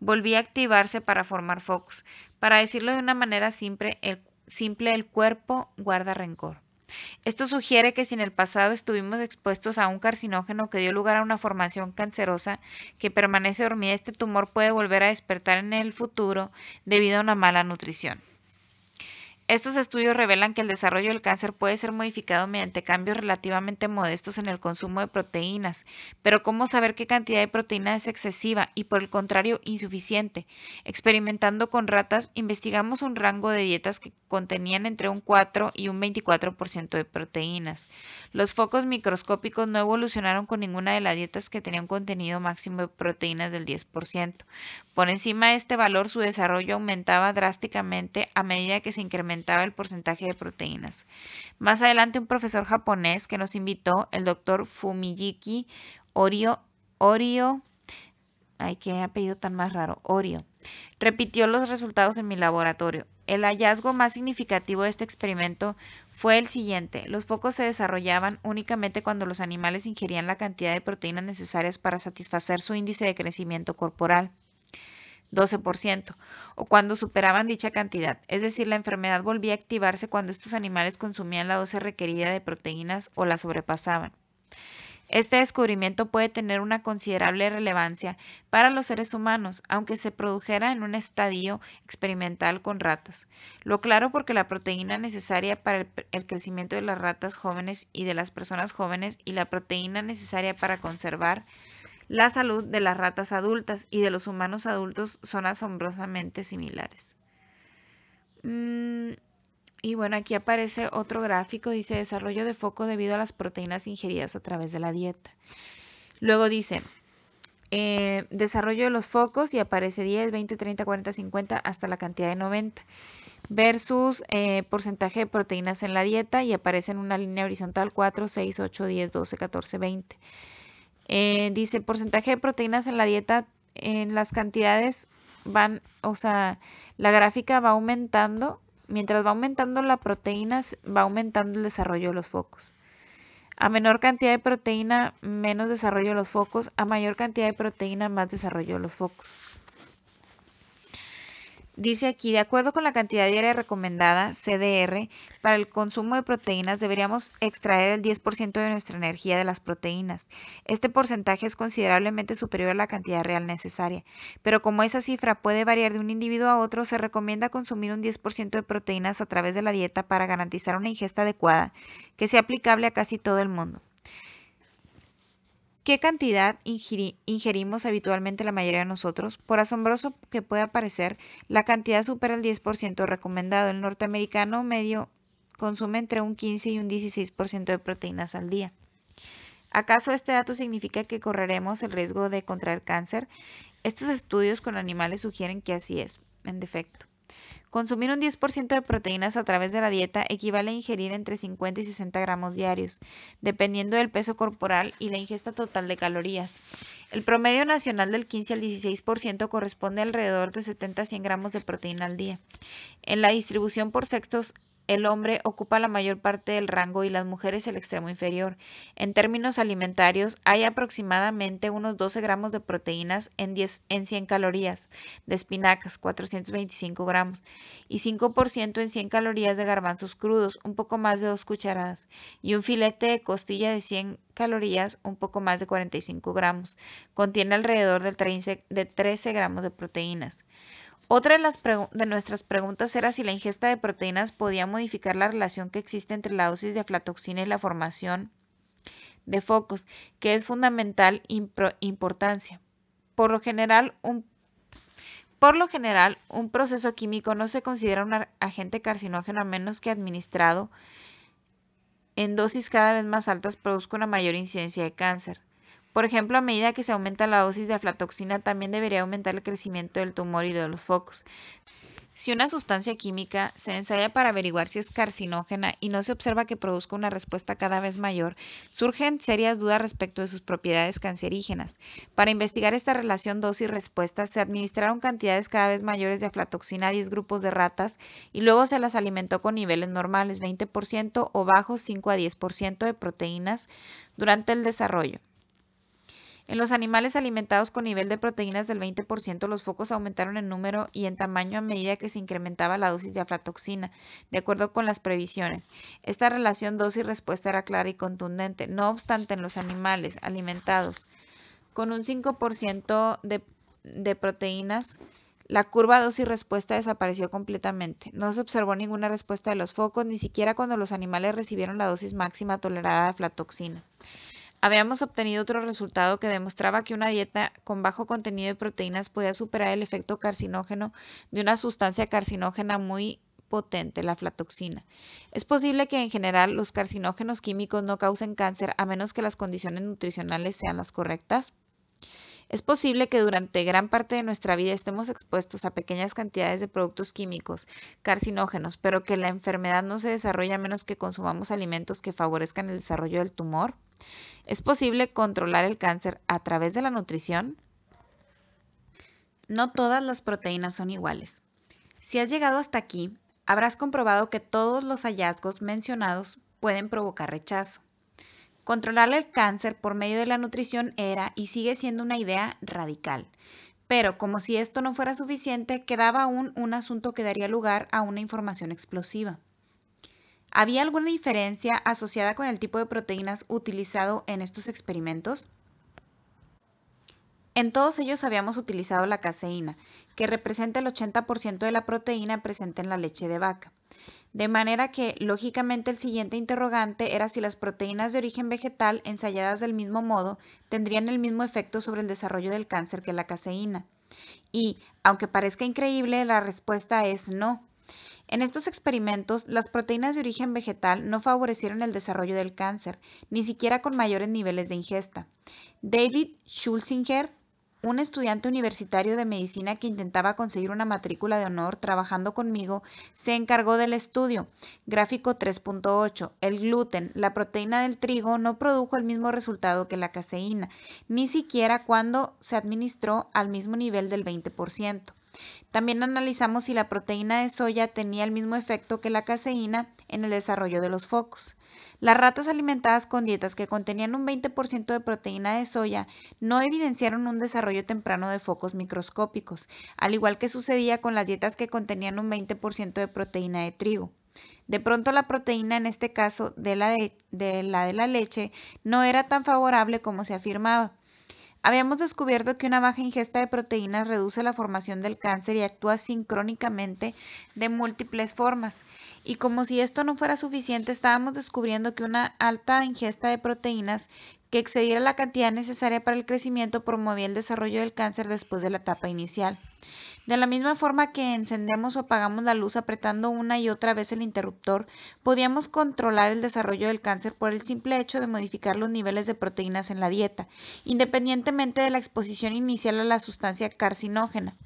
volvía a activarse para formar focos. Para decirlo de una manera simple, el, simple, el cuerpo guarda rencor. Esto sugiere que si en el pasado estuvimos expuestos a un carcinógeno que dio lugar a una formación cancerosa que permanece dormida, este tumor puede volver a despertar en el futuro debido a una mala nutrición. Estos estudios revelan que el desarrollo del cáncer puede ser modificado mediante cambios relativamente modestos en el consumo de proteínas, pero ¿cómo saber qué cantidad de proteína es excesiva y por el contrario insuficiente? Experimentando con ratas, investigamos un rango de dietas que contenían entre un 4 y un 24% de proteínas. Los focos microscópicos no evolucionaron con ninguna de las dietas que tenían contenido máximo de proteínas del 10%. Por encima de este valor, su desarrollo aumentaba drásticamente a medida que se incrementaba el porcentaje de proteínas. Más adelante un profesor japonés que nos invitó, el doctor Fumiyuki Orio, Orio, ay, apellido tan más raro, Orio, repitió los resultados en mi laboratorio. El hallazgo más significativo de este experimento fue el siguiente. Los focos se desarrollaban únicamente cuando los animales ingerían la cantidad de proteínas necesarias para satisfacer su índice de crecimiento corporal. 12%, o cuando superaban dicha cantidad, es decir, la enfermedad volvía a activarse cuando estos animales consumían la dosis requerida de proteínas o la sobrepasaban. Este descubrimiento puede tener una considerable relevancia para los seres humanos, aunque se produjera en un estadio experimental con ratas. Lo claro porque la proteína necesaria para el, crecimiento de las ratas jóvenes y de las personas jóvenes y la proteína necesaria para conservar la salud de las ratas adultas y de los humanos adultos son asombrosamente similares. Mm, y bueno, aquí aparece otro gráfico, dice desarrollo de foco debido a las proteínas ingeridas a través de la dieta. Luego dice eh, desarrollo de los focos y aparece 10, 20, 30, 40, 50 hasta la cantidad de 90 versus eh, porcentaje de proteínas en la dieta y aparece en una línea horizontal 4, 6, 8, 10, 12, 14, 20 eh, dice, porcentaje de proteínas en la dieta, en las cantidades van, o sea, la gráfica va aumentando. Mientras va aumentando la proteína, va aumentando el desarrollo de los focos. A menor cantidad de proteína, menos desarrollo de los focos. A mayor cantidad de proteína, más desarrollo de los focos. Dice aquí, de acuerdo con la cantidad diaria recomendada, CDR, para el consumo de proteínas deberíamos extraer el 10% de nuestra energía de las proteínas. Este porcentaje es considerablemente superior a la cantidad real necesaria, pero como esa cifra puede variar de un individuo a otro, se recomienda consumir un 10% de proteínas a través de la dieta para garantizar una ingesta adecuada que sea aplicable a casi todo el mundo. ¿Qué cantidad ingerimos habitualmente la mayoría de nosotros? Por asombroso que pueda parecer, la cantidad supera el 10% recomendado. El norteamericano medio consume entre un 15 y un 16% de proteínas al día. ¿Acaso este dato significa que correremos el riesgo de contraer cáncer? Estos estudios con animales sugieren que así es, en defecto. Consumir un 10% de proteínas a través de la dieta equivale a ingerir entre 50 y 60 gramos diarios, dependiendo del peso corporal y la ingesta total de calorías. El promedio nacional del 15 al 16% corresponde alrededor de 70 a 100 gramos de proteína al día. En la distribución por sexos, el hombre ocupa la mayor parte del rango y las mujeres el extremo inferior. En términos alimentarios, hay aproximadamente unos 12 gramos de proteínas en, 100 calorías, de espinacas 425 gramos, y 5% en 100 calorías de garbanzos crudos, un poco más de dos cucharadas, y un filete de costilla de 100 calorías, un poco más de 45 gramos. Contiene alrededor de 13 gramos de proteínas. Otra de, nuestras preguntas era si la ingesta de proteínas podía modificar la relación que existe entre la dosis de aflatoxina y la formación de focos, que es fundamental importancia. Por lo general, por lo general, un proceso químico no se considera un agente carcinógeno a menos que administrado en dosis cada vez más altas produzca una mayor incidencia de cáncer. Por ejemplo, a medida que se aumenta la dosis de aflatoxina, también debería aumentar el crecimiento del tumor y de los focos. Si una sustancia química se ensaya para averiguar si es carcinógena y no se observa que produzca una respuesta cada vez mayor, surgen serias dudas respecto de sus propiedades cancerígenas. Para investigar esta relación dosis-respuesta, se administraron cantidades cada vez mayores de aflatoxina a 10 grupos de ratas y luego se las alimentó con niveles normales, 20% o bajos 5 a 10% de proteínas durante el desarrollo. En los animales alimentados con nivel de proteínas del 20%, los focos aumentaron en número y en tamaño a medida que se incrementaba la dosis de aflatoxina, de acuerdo con las previsiones. Esta relación dosis-respuesta era clara y contundente. No obstante, en los animales alimentados con un 5% de, proteínas, la curva dosis-respuesta desapareció completamente. No se observó ninguna respuesta de los focos, ni siquiera cuando los animales recibieron la dosis máxima tolerada de aflatoxina. Habíamos obtenido otro resultado que demostraba que una dieta con bajo contenido de proteínas podía superar el efecto carcinógeno de una sustancia carcinógena muy potente, la flatoxina. Es posible que en general los carcinógenos químicos no causen cáncer a menos que las condiciones nutricionales sean las correctas. Es posible que durante gran parte de nuestra vida estemos expuestos a pequeñas cantidades de productos químicos carcinógenos, pero que la enfermedad no se desarrolle a menos que consumamos alimentos que favorezcan el desarrollo del tumor. ¿Es posible controlar el cáncer a través de la nutrición? No todas las proteínas son iguales. Si has llegado hasta aquí, habrás comprobado que todos los hallazgos mencionados pueden provocar rechazo. Controlar el cáncer por medio de la nutrición era y sigue siendo una idea radical. Pero como si esto no fuera suficiente, quedaba aún un asunto que daría lugar a una información explosiva. ¿Había alguna diferencia asociada con el tipo de proteínas utilizado en estos experimentos? En todos ellos habíamos utilizado la caseína, que representa el 80% de la proteína presente en la leche de vaca. De manera que, lógicamente, el siguiente interrogante era si las proteínas de origen vegetal ensayadas del mismo modo tendrían el mismo efecto sobre el desarrollo del cáncer que la caseína. Y, aunque parezca increíble, la respuesta es no. En estos experimentos, las proteínas de origen vegetal no favorecieron el desarrollo del cáncer, ni siquiera con mayores niveles de ingesta. David Schulzinger, un estudiante universitario de medicina que intentaba conseguir una matrícula de honor trabajando conmigo, se encargó del estudio. Gráfico 3.8. El gluten, la proteína del trigo, no produjo el mismo resultado que la caseína, ni siquiera cuando se administró al mismo nivel del 20%. También analizamos si la proteína de soya tenía el mismo efecto que la caseína en el desarrollo de los focos. Las ratas alimentadas con dietas que contenían un 20% de proteína de soya no evidenciaron un desarrollo temprano de focos microscópicos, al igual que sucedía con las dietas que contenían un 20% de proteína de trigo. De pronto la proteína, en este caso de la de, la de la leche, no era tan favorable como se afirmaba, Habíamos descubierto que una baja ingesta de proteínas reduce la formación del cáncer y actúa sincrónicamente de múltiples formas. Y como si esto no fuera suficiente, estábamos descubriendo que una alta ingesta de proteínas que excediera la cantidad necesaria para el crecimiento promovía el desarrollo del cáncer después de la etapa inicial. De la misma forma que encendemos o apagamos la luz apretando una y otra vez el interruptor, podíamos controlar el desarrollo del cáncer por el simple hecho de modificar los niveles de proteínas en la dieta, independientemente de la exposición inicial a la sustancia carcinógena.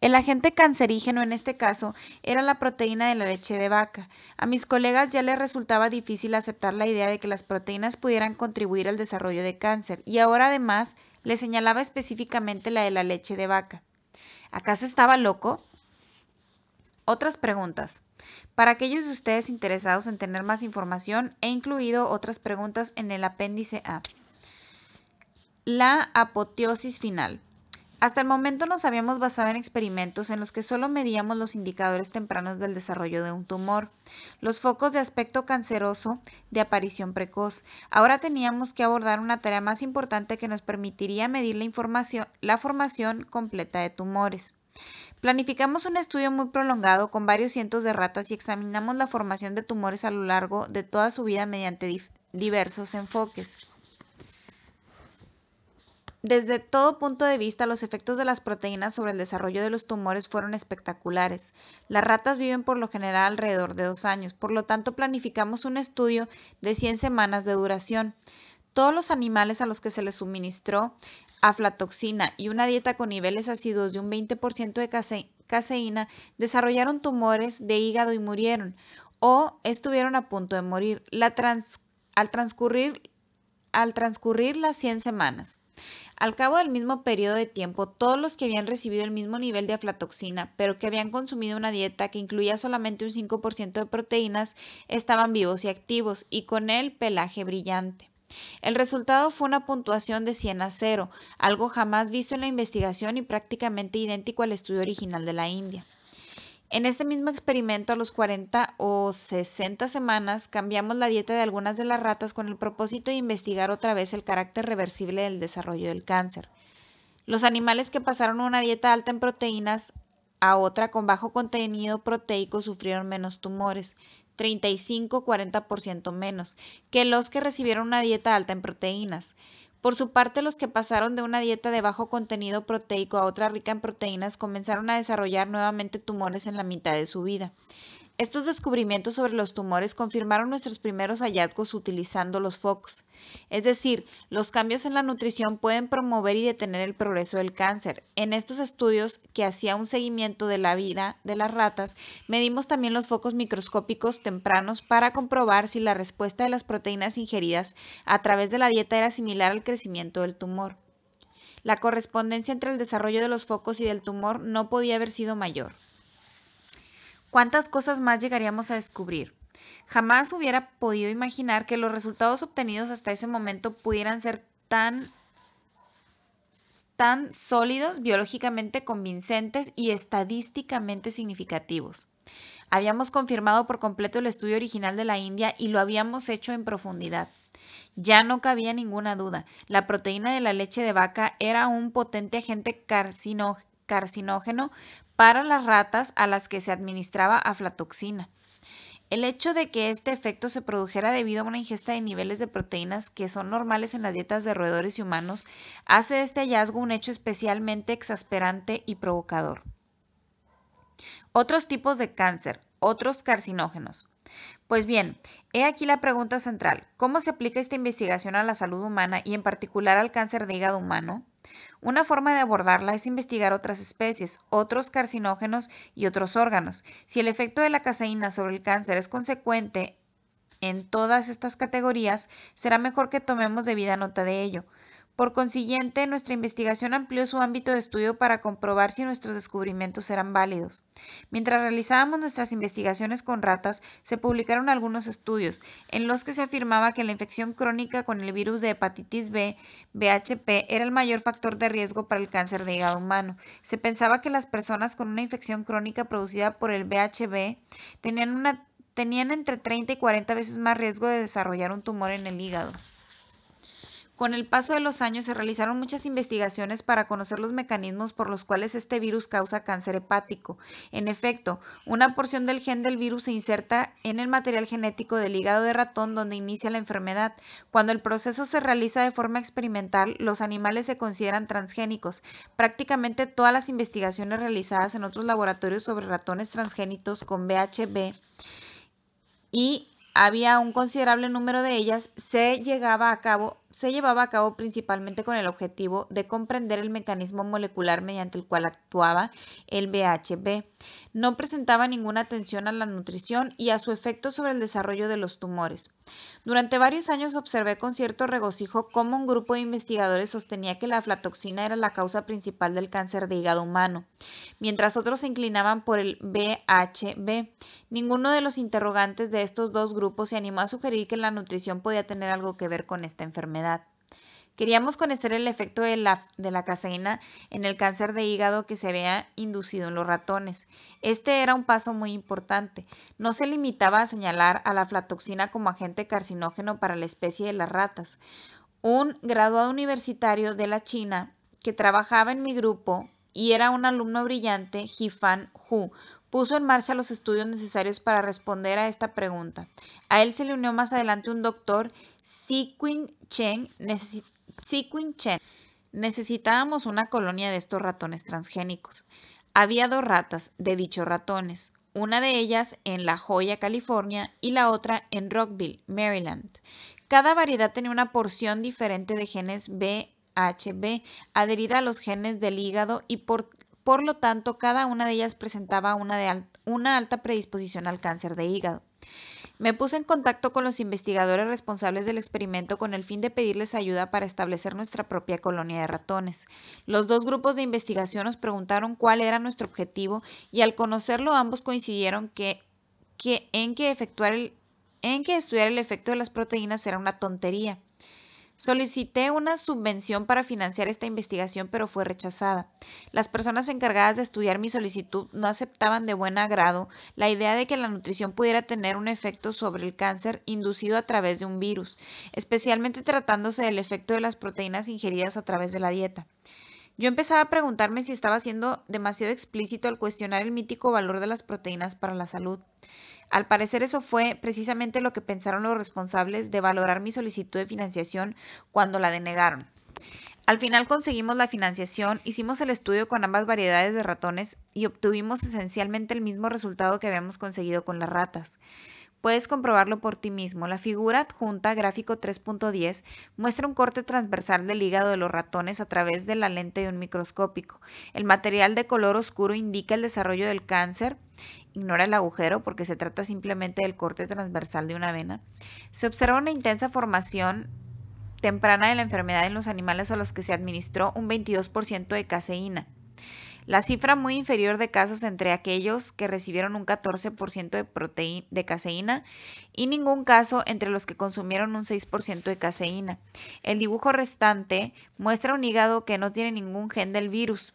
El agente cancerígeno en este caso era la proteína de la leche de vaca. A mis colegas ya les resultaba difícil aceptar la idea de que las proteínas pudieran contribuir al desarrollo de cáncer y ahora además les señalaba específicamente la de la leche de vaca. ¿Acaso estaba loco? Otras preguntas. Para aquellos de ustedes interesados en tener más información, he incluido otras preguntas en el apéndice A. La apoteosis final. Hasta el momento nos habíamos basado en experimentos en los que solo medíamos los indicadores tempranos del desarrollo de un tumor, los focos de aspecto canceroso de aparición precoz. Ahora teníamos que abordar una tarea más importante que nos permitiría medir la, información, la formación completa de tumores. Planificamos un estudio muy prolongado con varios cientos de ratas y examinamos la formación de tumores a lo largo de toda su vida mediante diversos enfoques. Desde todo punto de vista, los efectos de las proteínas sobre el desarrollo de los tumores fueron espectaculares. Las ratas viven por lo general alrededor de dos años, por lo tanto planificamos un estudio de 100 semanas de duración. Todos los animales a los que se les suministró aflatoxina y una dieta con niveles ácidos de un 20% de caseína desarrollaron tumores de hígado y murieron o estuvieron a punto de morir al, transcurrir, al transcurrir las 100 semanas. Al cabo del mismo periodo de tiempo, todos los que habían recibido el mismo nivel de aflatoxina, pero que habían consumido una dieta que incluía solamente un 5% de proteínas, estaban vivos y activos, y con el pelaje brillante. El resultado fue una puntuación de 100 a 0, algo jamás visto en la investigación y prácticamente idéntico al estudio original de la India. En este mismo experimento, a los 40 o 60 semanas, cambiamos la dieta de algunas de las ratas con el propósito de investigar otra vez el carácter reversible del desarrollo del cáncer. Los animales que pasaron una dieta alta en proteínas a otra con bajo contenido proteico sufrieron menos tumores, 35-40% menos, que los que recibieron una dieta alta en proteínas. Por su parte, los que pasaron de una dieta de bajo contenido proteico a otra rica en proteínas comenzaron a desarrollar nuevamente tumores en la mitad de su vida. Estos descubrimientos sobre los tumores confirmaron nuestros primeros hallazgos utilizando los focos. Es decir, los cambios en la nutrición pueden promover y detener el progreso del cáncer. En estos estudios, que hacía un seguimiento de la vida de las ratas, medimos también los focos microscópicos tempranos para comprobar si la respuesta de las proteínas ingeridas a través de la dieta era similar al crecimiento del tumor. La correspondencia entre el desarrollo de los focos y del tumor no podía haber sido mayor. ¿Cuántas cosas más llegaríamos a descubrir? Jamás hubiera podido imaginar que los resultados obtenidos hasta ese momento pudieran ser tan sólidos, biológicamente convincentes y estadísticamente significativos. Habíamos confirmado por completo el estudio original de la India y lo habíamos hecho en profundidad. Ya no cabía ninguna duda. La proteína de la leche de vaca era un potente agente carcinógeno para las ratas a las que se administraba aflatoxina. El hecho de que este efecto se produjera debido a una ingesta de niveles de proteínas que son normales en las dietas de roedores y humanos hace de este hallazgo un hecho especialmente exasperante y provocador. Otros tipos de cáncer, otros carcinógenos. Pues bien, he aquí la pregunta central. ¿Cómo se aplica esta investigación a la salud humana y en particular al cáncer de hígado humano? Una forma de abordarla es investigar otras especies, otros carcinógenos y otros órganos. Si el efecto de la caseína sobre el cáncer es consecuente en todas estas categorías, será mejor que tomemos debida nota de ello. Por consiguiente, nuestra investigación amplió su ámbito de estudio para comprobar si nuestros descubrimientos eran válidos. Mientras realizábamos nuestras investigaciones con ratas, se publicaron algunos estudios en los que se afirmaba que la infección crónica con el virus de hepatitis B, BHP, era el mayor factor de riesgo para el cáncer de hígado humano. Se pensaba que las personas con una infección crónica producida por el BHB tenían, tenían entre 30 y 40 veces más riesgo de desarrollar un tumor en el hígado. Con el paso de los años se realizaron muchas investigaciones para conocer los mecanismos por los cuales este virus causa cáncer hepático. En efecto, una porción del gen del virus se inserta en el material genético del hígado de ratón donde inicia la enfermedad. Cuando el proceso se realiza de forma experimental, los animales se consideran transgénicos. Prácticamente todas las investigaciones realizadas en otros laboratorios sobre ratones transgénitos con BHB y había un considerable número de ellas, se llegaba a cabo se llevaba a cabo principalmente con el objetivo de comprender el mecanismo molecular mediante el cual actuaba el BHB. No presentaba ninguna atención a la nutrición y a su efecto sobre el desarrollo de los tumores. Durante varios años observé con cierto regocijo cómo un grupo de investigadores sostenía que la aflatoxina era la causa principal del cáncer de hígado humano, mientras otros se inclinaban por el BHB. Ninguno de los interrogantes de estos dos grupos se animó a sugerir que la nutrición podía tener algo que ver con esta enfermedad. Queríamos conocer el efecto de la, de la, caseína en el cáncer de hígado que se vea inducido en los ratones. Este era un paso muy importante. No se limitaba a señalar a la flatoxina como agente carcinógeno para la especie de las ratas. Un graduado universitario de la China que trabajaba en mi grupo y era un alumno brillante, Jifan Hu, puso en marcha los estudios necesarios para responder a esta pregunta. A él se le unió más adelante un doctor, Siquin Chen. Chen. Necesitábamos una colonia de estos ratones transgénicos. Había dos ratas de dichos ratones, una de ellas en La Joya, California, y la otra en Rockville, Maryland. Cada variedad tenía una porción diferente de genes BHB adherida a los genes del hígado y por por lo tanto, cada una de ellas presentaba una, alta predisposición al cáncer de hígado. Me puse en contacto con los investigadores responsables del experimento con el fin de pedirles ayuda para establecer nuestra propia colonia de ratones. Los dos grupos de investigación nos preguntaron cuál era nuestro objetivo y al conocerlo ambos coincidieron que, en que efectuar en que estudiar el efecto de las proteínas era una tontería. Solicité una subvención para financiar esta investigación, pero fue rechazada. Las personas encargadas de estudiar mi solicitud no aceptaban de buen agrado la idea de que la nutrición pudiera tener un efecto sobre el cáncer inducido a través de un virus, especialmente tratándose del efecto de las proteínas ingeridas a través de la dieta. Yo empezaba a preguntarme si estaba siendo demasiado explícito al cuestionar el mítico valor de las proteínas para la salud. Al parecer eso fue precisamente lo que pensaron los responsables de valorar mi solicitud de financiación cuando la denegaron. Al final conseguimos la financiación, hicimos el estudio con ambas variedades de ratones y obtuvimos esencialmente el mismo resultado que habíamos conseguido con las ratas. Puedes comprobarlo por ti mismo. La figura adjunta, gráfico 3.10, muestra un corte transversal del hígado de los ratones a través de la lente de un microscópico. El material de color oscuro indica el desarrollo del cáncer. Ignora el agujero porque se trata simplemente del corte transversal de una vena. Se observa una intensa formación temprana de la enfermedad en los animales a los que se administró un 22% de caseína. La cifra muy inferior de casos entre aquellos que recibieron un 14% de, proteína, de caseína y ningún caso entre los que consumieron un 6% de caseína. El dibujo restante muestra un hígado que no tiene ningún gen del virus.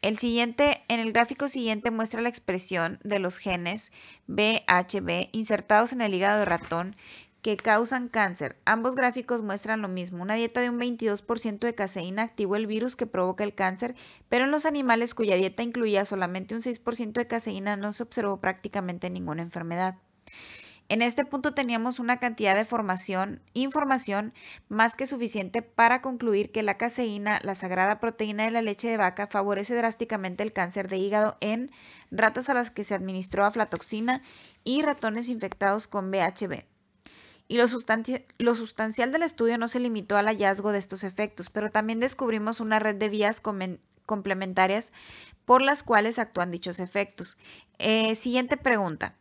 El siguiente, en el gráfico siguiente muestra la expresión de los genes BHB insertados en el hígado de ratón que causan cáncer. Ambos gráficos muestran lo mismo. Una dieta de un 22% de caseína activó el virus que provoca el cáncer, pero en los animales cuya dieta incluía solamente un 6% de caseína no se observó prácticamente ninguna enfermedad. En este punto teníamos una cantidad de formación, información más que suficiente para concluir que la caseína, la sagrada proteína de la leche de vaca, favorece drásticamente el cáncer de hígado en ratas a las que se administró aflatoxina y ratones infectados con BHB y lo, sustancial del estudio no se limitó al hallazgo de estos efectos, pero también descubrimos una red de vías complementarias por las cuales actúan dichos efectos. Eh, siguiente pregunta.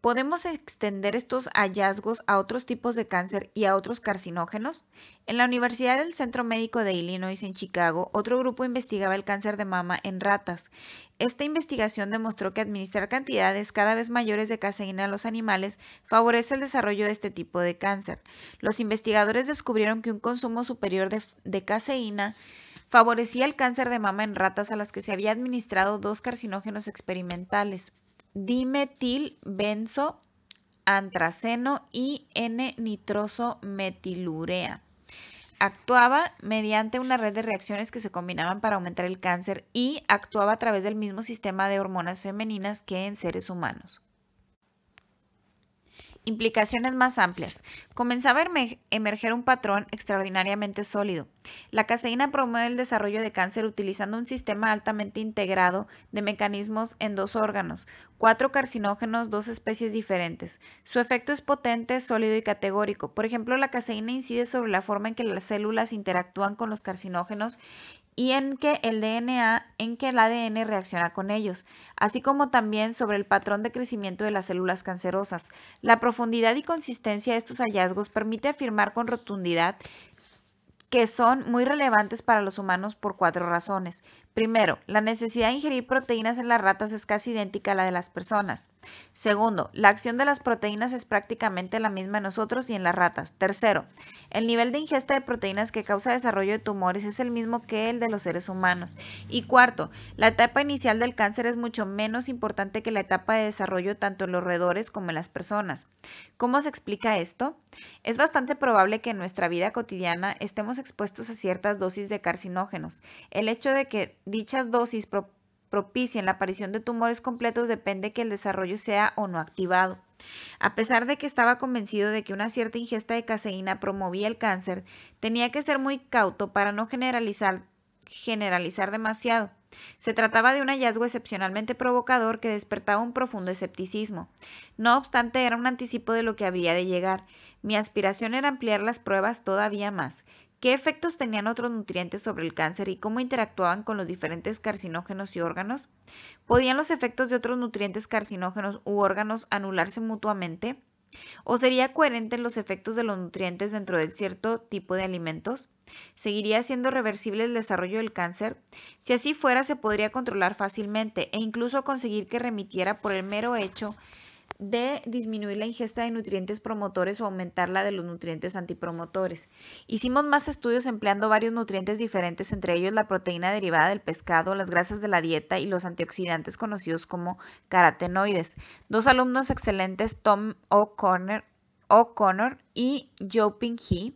¿Podemos extender estos hallazgos a otros tipos de cáncer y a otros carcinógenos? En la Universidad del Centro Médico de Illinois en Chicago, otro grupo investigaba el cáncer de mama en ratas. Esta investigación demostró que administrar cantidades cada vez mayores de caseína a los animales favorece el desarrollo de este tipo de cáncer. Los investigadores descubrieron que un consumo superior de, caseína favorecía el cáncer de mama en ratas a las que se había administrado dos carcinógenos experimentales dimetilbenzoantraceno antraceno y N-nitrosometilurea. Actuaba mediante una red de reacciones que se combinaban para aumentar el cáncer y actuaba a través del mismo sistema de hormonas femeninas que en seres humanos. Implicaciones más amplias. Comenzaba a emerger un patrón extraordinariamente sólido. La caseína promueve el desarrollo de cáncer utilizando un sistema altamente integrado de mecanismos en dos órganos, cuatro carcinógenos, dos especies diferentes. Su efecto es potente, sólido y categórico. Por ejemplo, la caseína incide sobre la forma en que las células interactúan con los carcinógenos y en que el DNA, en que el ADN reacciona con ellos, así como también sobre el patrón de crecimiento de las células cancerosas. La profundidad y consistencia de estos hallazgos permite afirmar con rotundidad que son muy relevantes para los humanos por cuatro razones. Primero, la necesidad de ingerir proteínas en las ratas es casi idéntica a la de las personas. Segundo, la acción de las proteínas es prácticamente la misma en nosotros y en las ratas. Tercero, el nivel de ingesta de proteínas que causa desarrollo de tumores es el mismo que el de los seres humanos. Y cuarto, la etapa inicial del cáncer es mucho menos importante que la etapa de desarrollo tanto en los roedores como en las personas. ¿Cómo se explica esto? Es bastante probable que en nuestra vida cotidiana estemos expuestos a ciertas dosis de carcinógenos. El hecho de que dichas dosis propician propicien la aparición de tumores completos depende que el desarrollo sea o no activado. A pesar de que estaba convencido de que una cierta ingesta de caseína promovía el cáncer, tenía que ser muy cauto para no generalizar, generalizar demasiado. Se trataba de un hallazgo excepcionalmente provocador que despertaba un profundo escepticismo. No obstante, era un anticipo de lo que habría de llegar. Mi aspiración era ampliar las pruebas todavía más qué efectos tenían otros nutrientes sobre el cáncer y cómo interactuaban con los diferentes carcinógenos y órganos, podían los efectos de otros nutrientes carcinógenos u órganos anularse mutuamente, ¿O sería coherente los efectos de los nutrientes dentro de cierto tipo de alimentos? ¿Seguiría siendo reversible el desarrollo del cáncer? Si así fuera, se podría controlar fácilmente e incluso conseguir que remitiera por el mero hecho de disminuir la ingesta de nutrientes promotores o aumentar la de los nutrientes antipromotores. Hicimos más estudios empleando varios nutrientes diferentes, entre ellos la proteína derivada del pescado, las grasas de la dieta y los antioxidantes conocidos como carotenoides. Dos alumnos excelentes, Tom O'Connor y Joe Hee,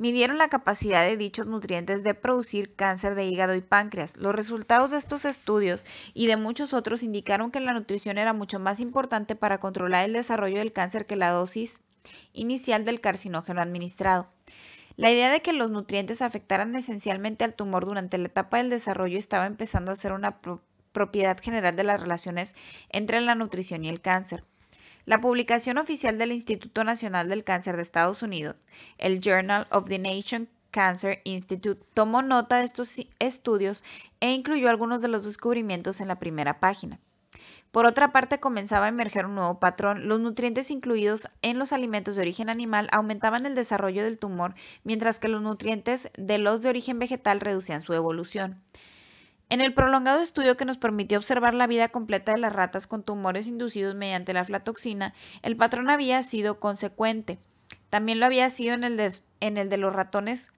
midieron la capacidad de dichos nutrientes de producir cáncer de hígado y páncreas. Los resultados de estos estudios y de muchos otros indicaron que la nutrición era mucho más importante para controlar el desarrollo del cáncer que la dosis inicial del carcinógeno administrado. La idea de que los nutrientes afectaran esencialmente al tumor durante la etapa del desarrollo estaba empezando a ser una propiedad general de las relaciones entre la nutrición y el cáncer. La publicación oficial del Instituto Nacional del Cáncer de Estados Unidos, el Journal of the Nation Cancer Institute, tomó nota de estos estudios e incluyó algunos de los descubrimientos en la primera página. Por otra parte, comenzaba a emerger un nuevo patrón. Los nutrientes incluidos en los alimentos de origen animal aumentaban el desarrollo del tumor, mientras que los nutrientes de los de origen vegetal reducían su evolución. En el prolongado estudio que nos permitió observar la vida completa de las ratas con tumores inducidos mediante la aflatoxina, el patrón había sido consecuente. También lo había sido en el en el de los ratones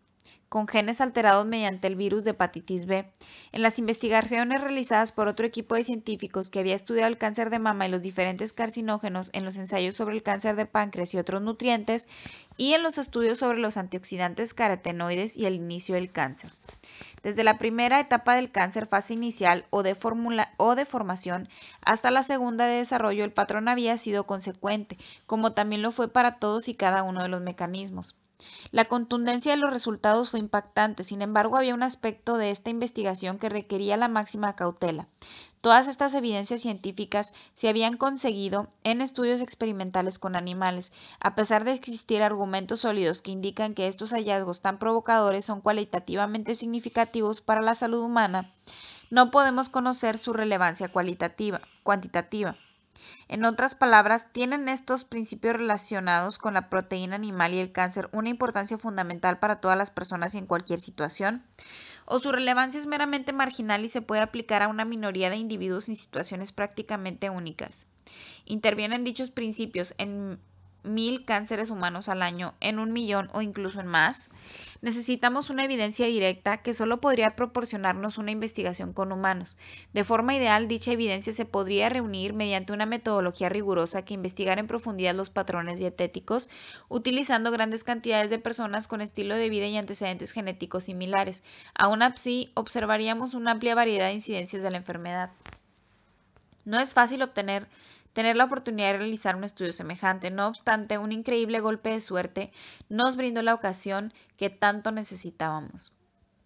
con genes alterados mediante el virus de hepatitis B. En las investigaciones realizadas por otro equipo de científicos que había estudiado el cáncer de mama y los diferentes carcinógenos en los ensayos sobre el cáncer de páncreas y otros nutrientes y en los estudios sobre los antioxidantes carotenoides y el inicio del cáncer. Desde la primera etapa del cáncer, fase inicial o de, o de formación, hasta la segunda de desarrollo, el patrón había sido consecuente, como también lo fue para todos y cada uno de los mecanismos. La contundencia de los resultados fue impactante, sin embargo había un aspecto de esta investigación que requería la máxima cautela. Todas estas evidencias científicas se habían conseguido en estudios experimentales con animales, a pesar de existir argumentos sólidos que indican que estos hallazgos tan provocadores son cualitativamente significativos para la salud humana, no podemos conocer su relevancia cualitativa, cuantitativa. En otras palabras, tienen estos principios relacionados con la proteína animal y el cáncer una importancia fundamental para todas las personas y en cualquier situación, o su relevancia es meramente marginal y se puede aplicar a una minoría de individuos en situaciones prácticamente únicas. Intervienen dichos principios en mil cánceres humanos al año, en un millón o incluso en más, necesitamos una evidencia directa que solo podría proporcionarnos una investigación con humanos. De forma ideal, dicha evidencia se podría reunir mediante una metodología rigurosa que investigara en profundidad los patrones dietéticos, utilizando grandes cantidades de personas con estilo de vida y antecedentes genéticos similares. Aún así, observaríamos una amplia variedad de incidencias de la enfermedad. No es fácil obtener tener la oportunidad de realizar un estudio semejante. No obstante, un increíble golpe de suerte nos brindó la ocasión que tanto necesitábamos.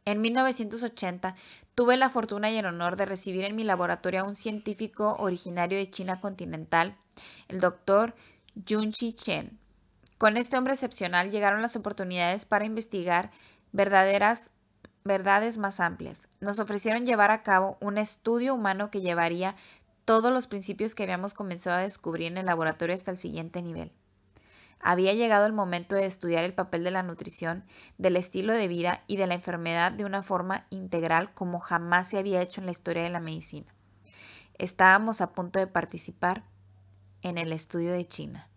En 1980 tuve la fortuna y el honor de recibir en mi laboratorio a un científico originario de China continental, el doctor Yunchi Chen. Con este hombre excepcional llegaron las oportunidades para investigar verdaderas verdades más amplias. Nos ofrecieron llevar a cabo un estudio humano que llevaría todos los principios que habíamos comenzado a descubrir en el laboratorio hasta el siguiente nivel. Había llegado el momento de estudiar el papel de la nutrición, del estilo de vida y de la enfermedad de una forma integral como jamás se había hecho en la historia de la medicina. Estábamos a punto de participar en el estudio de China.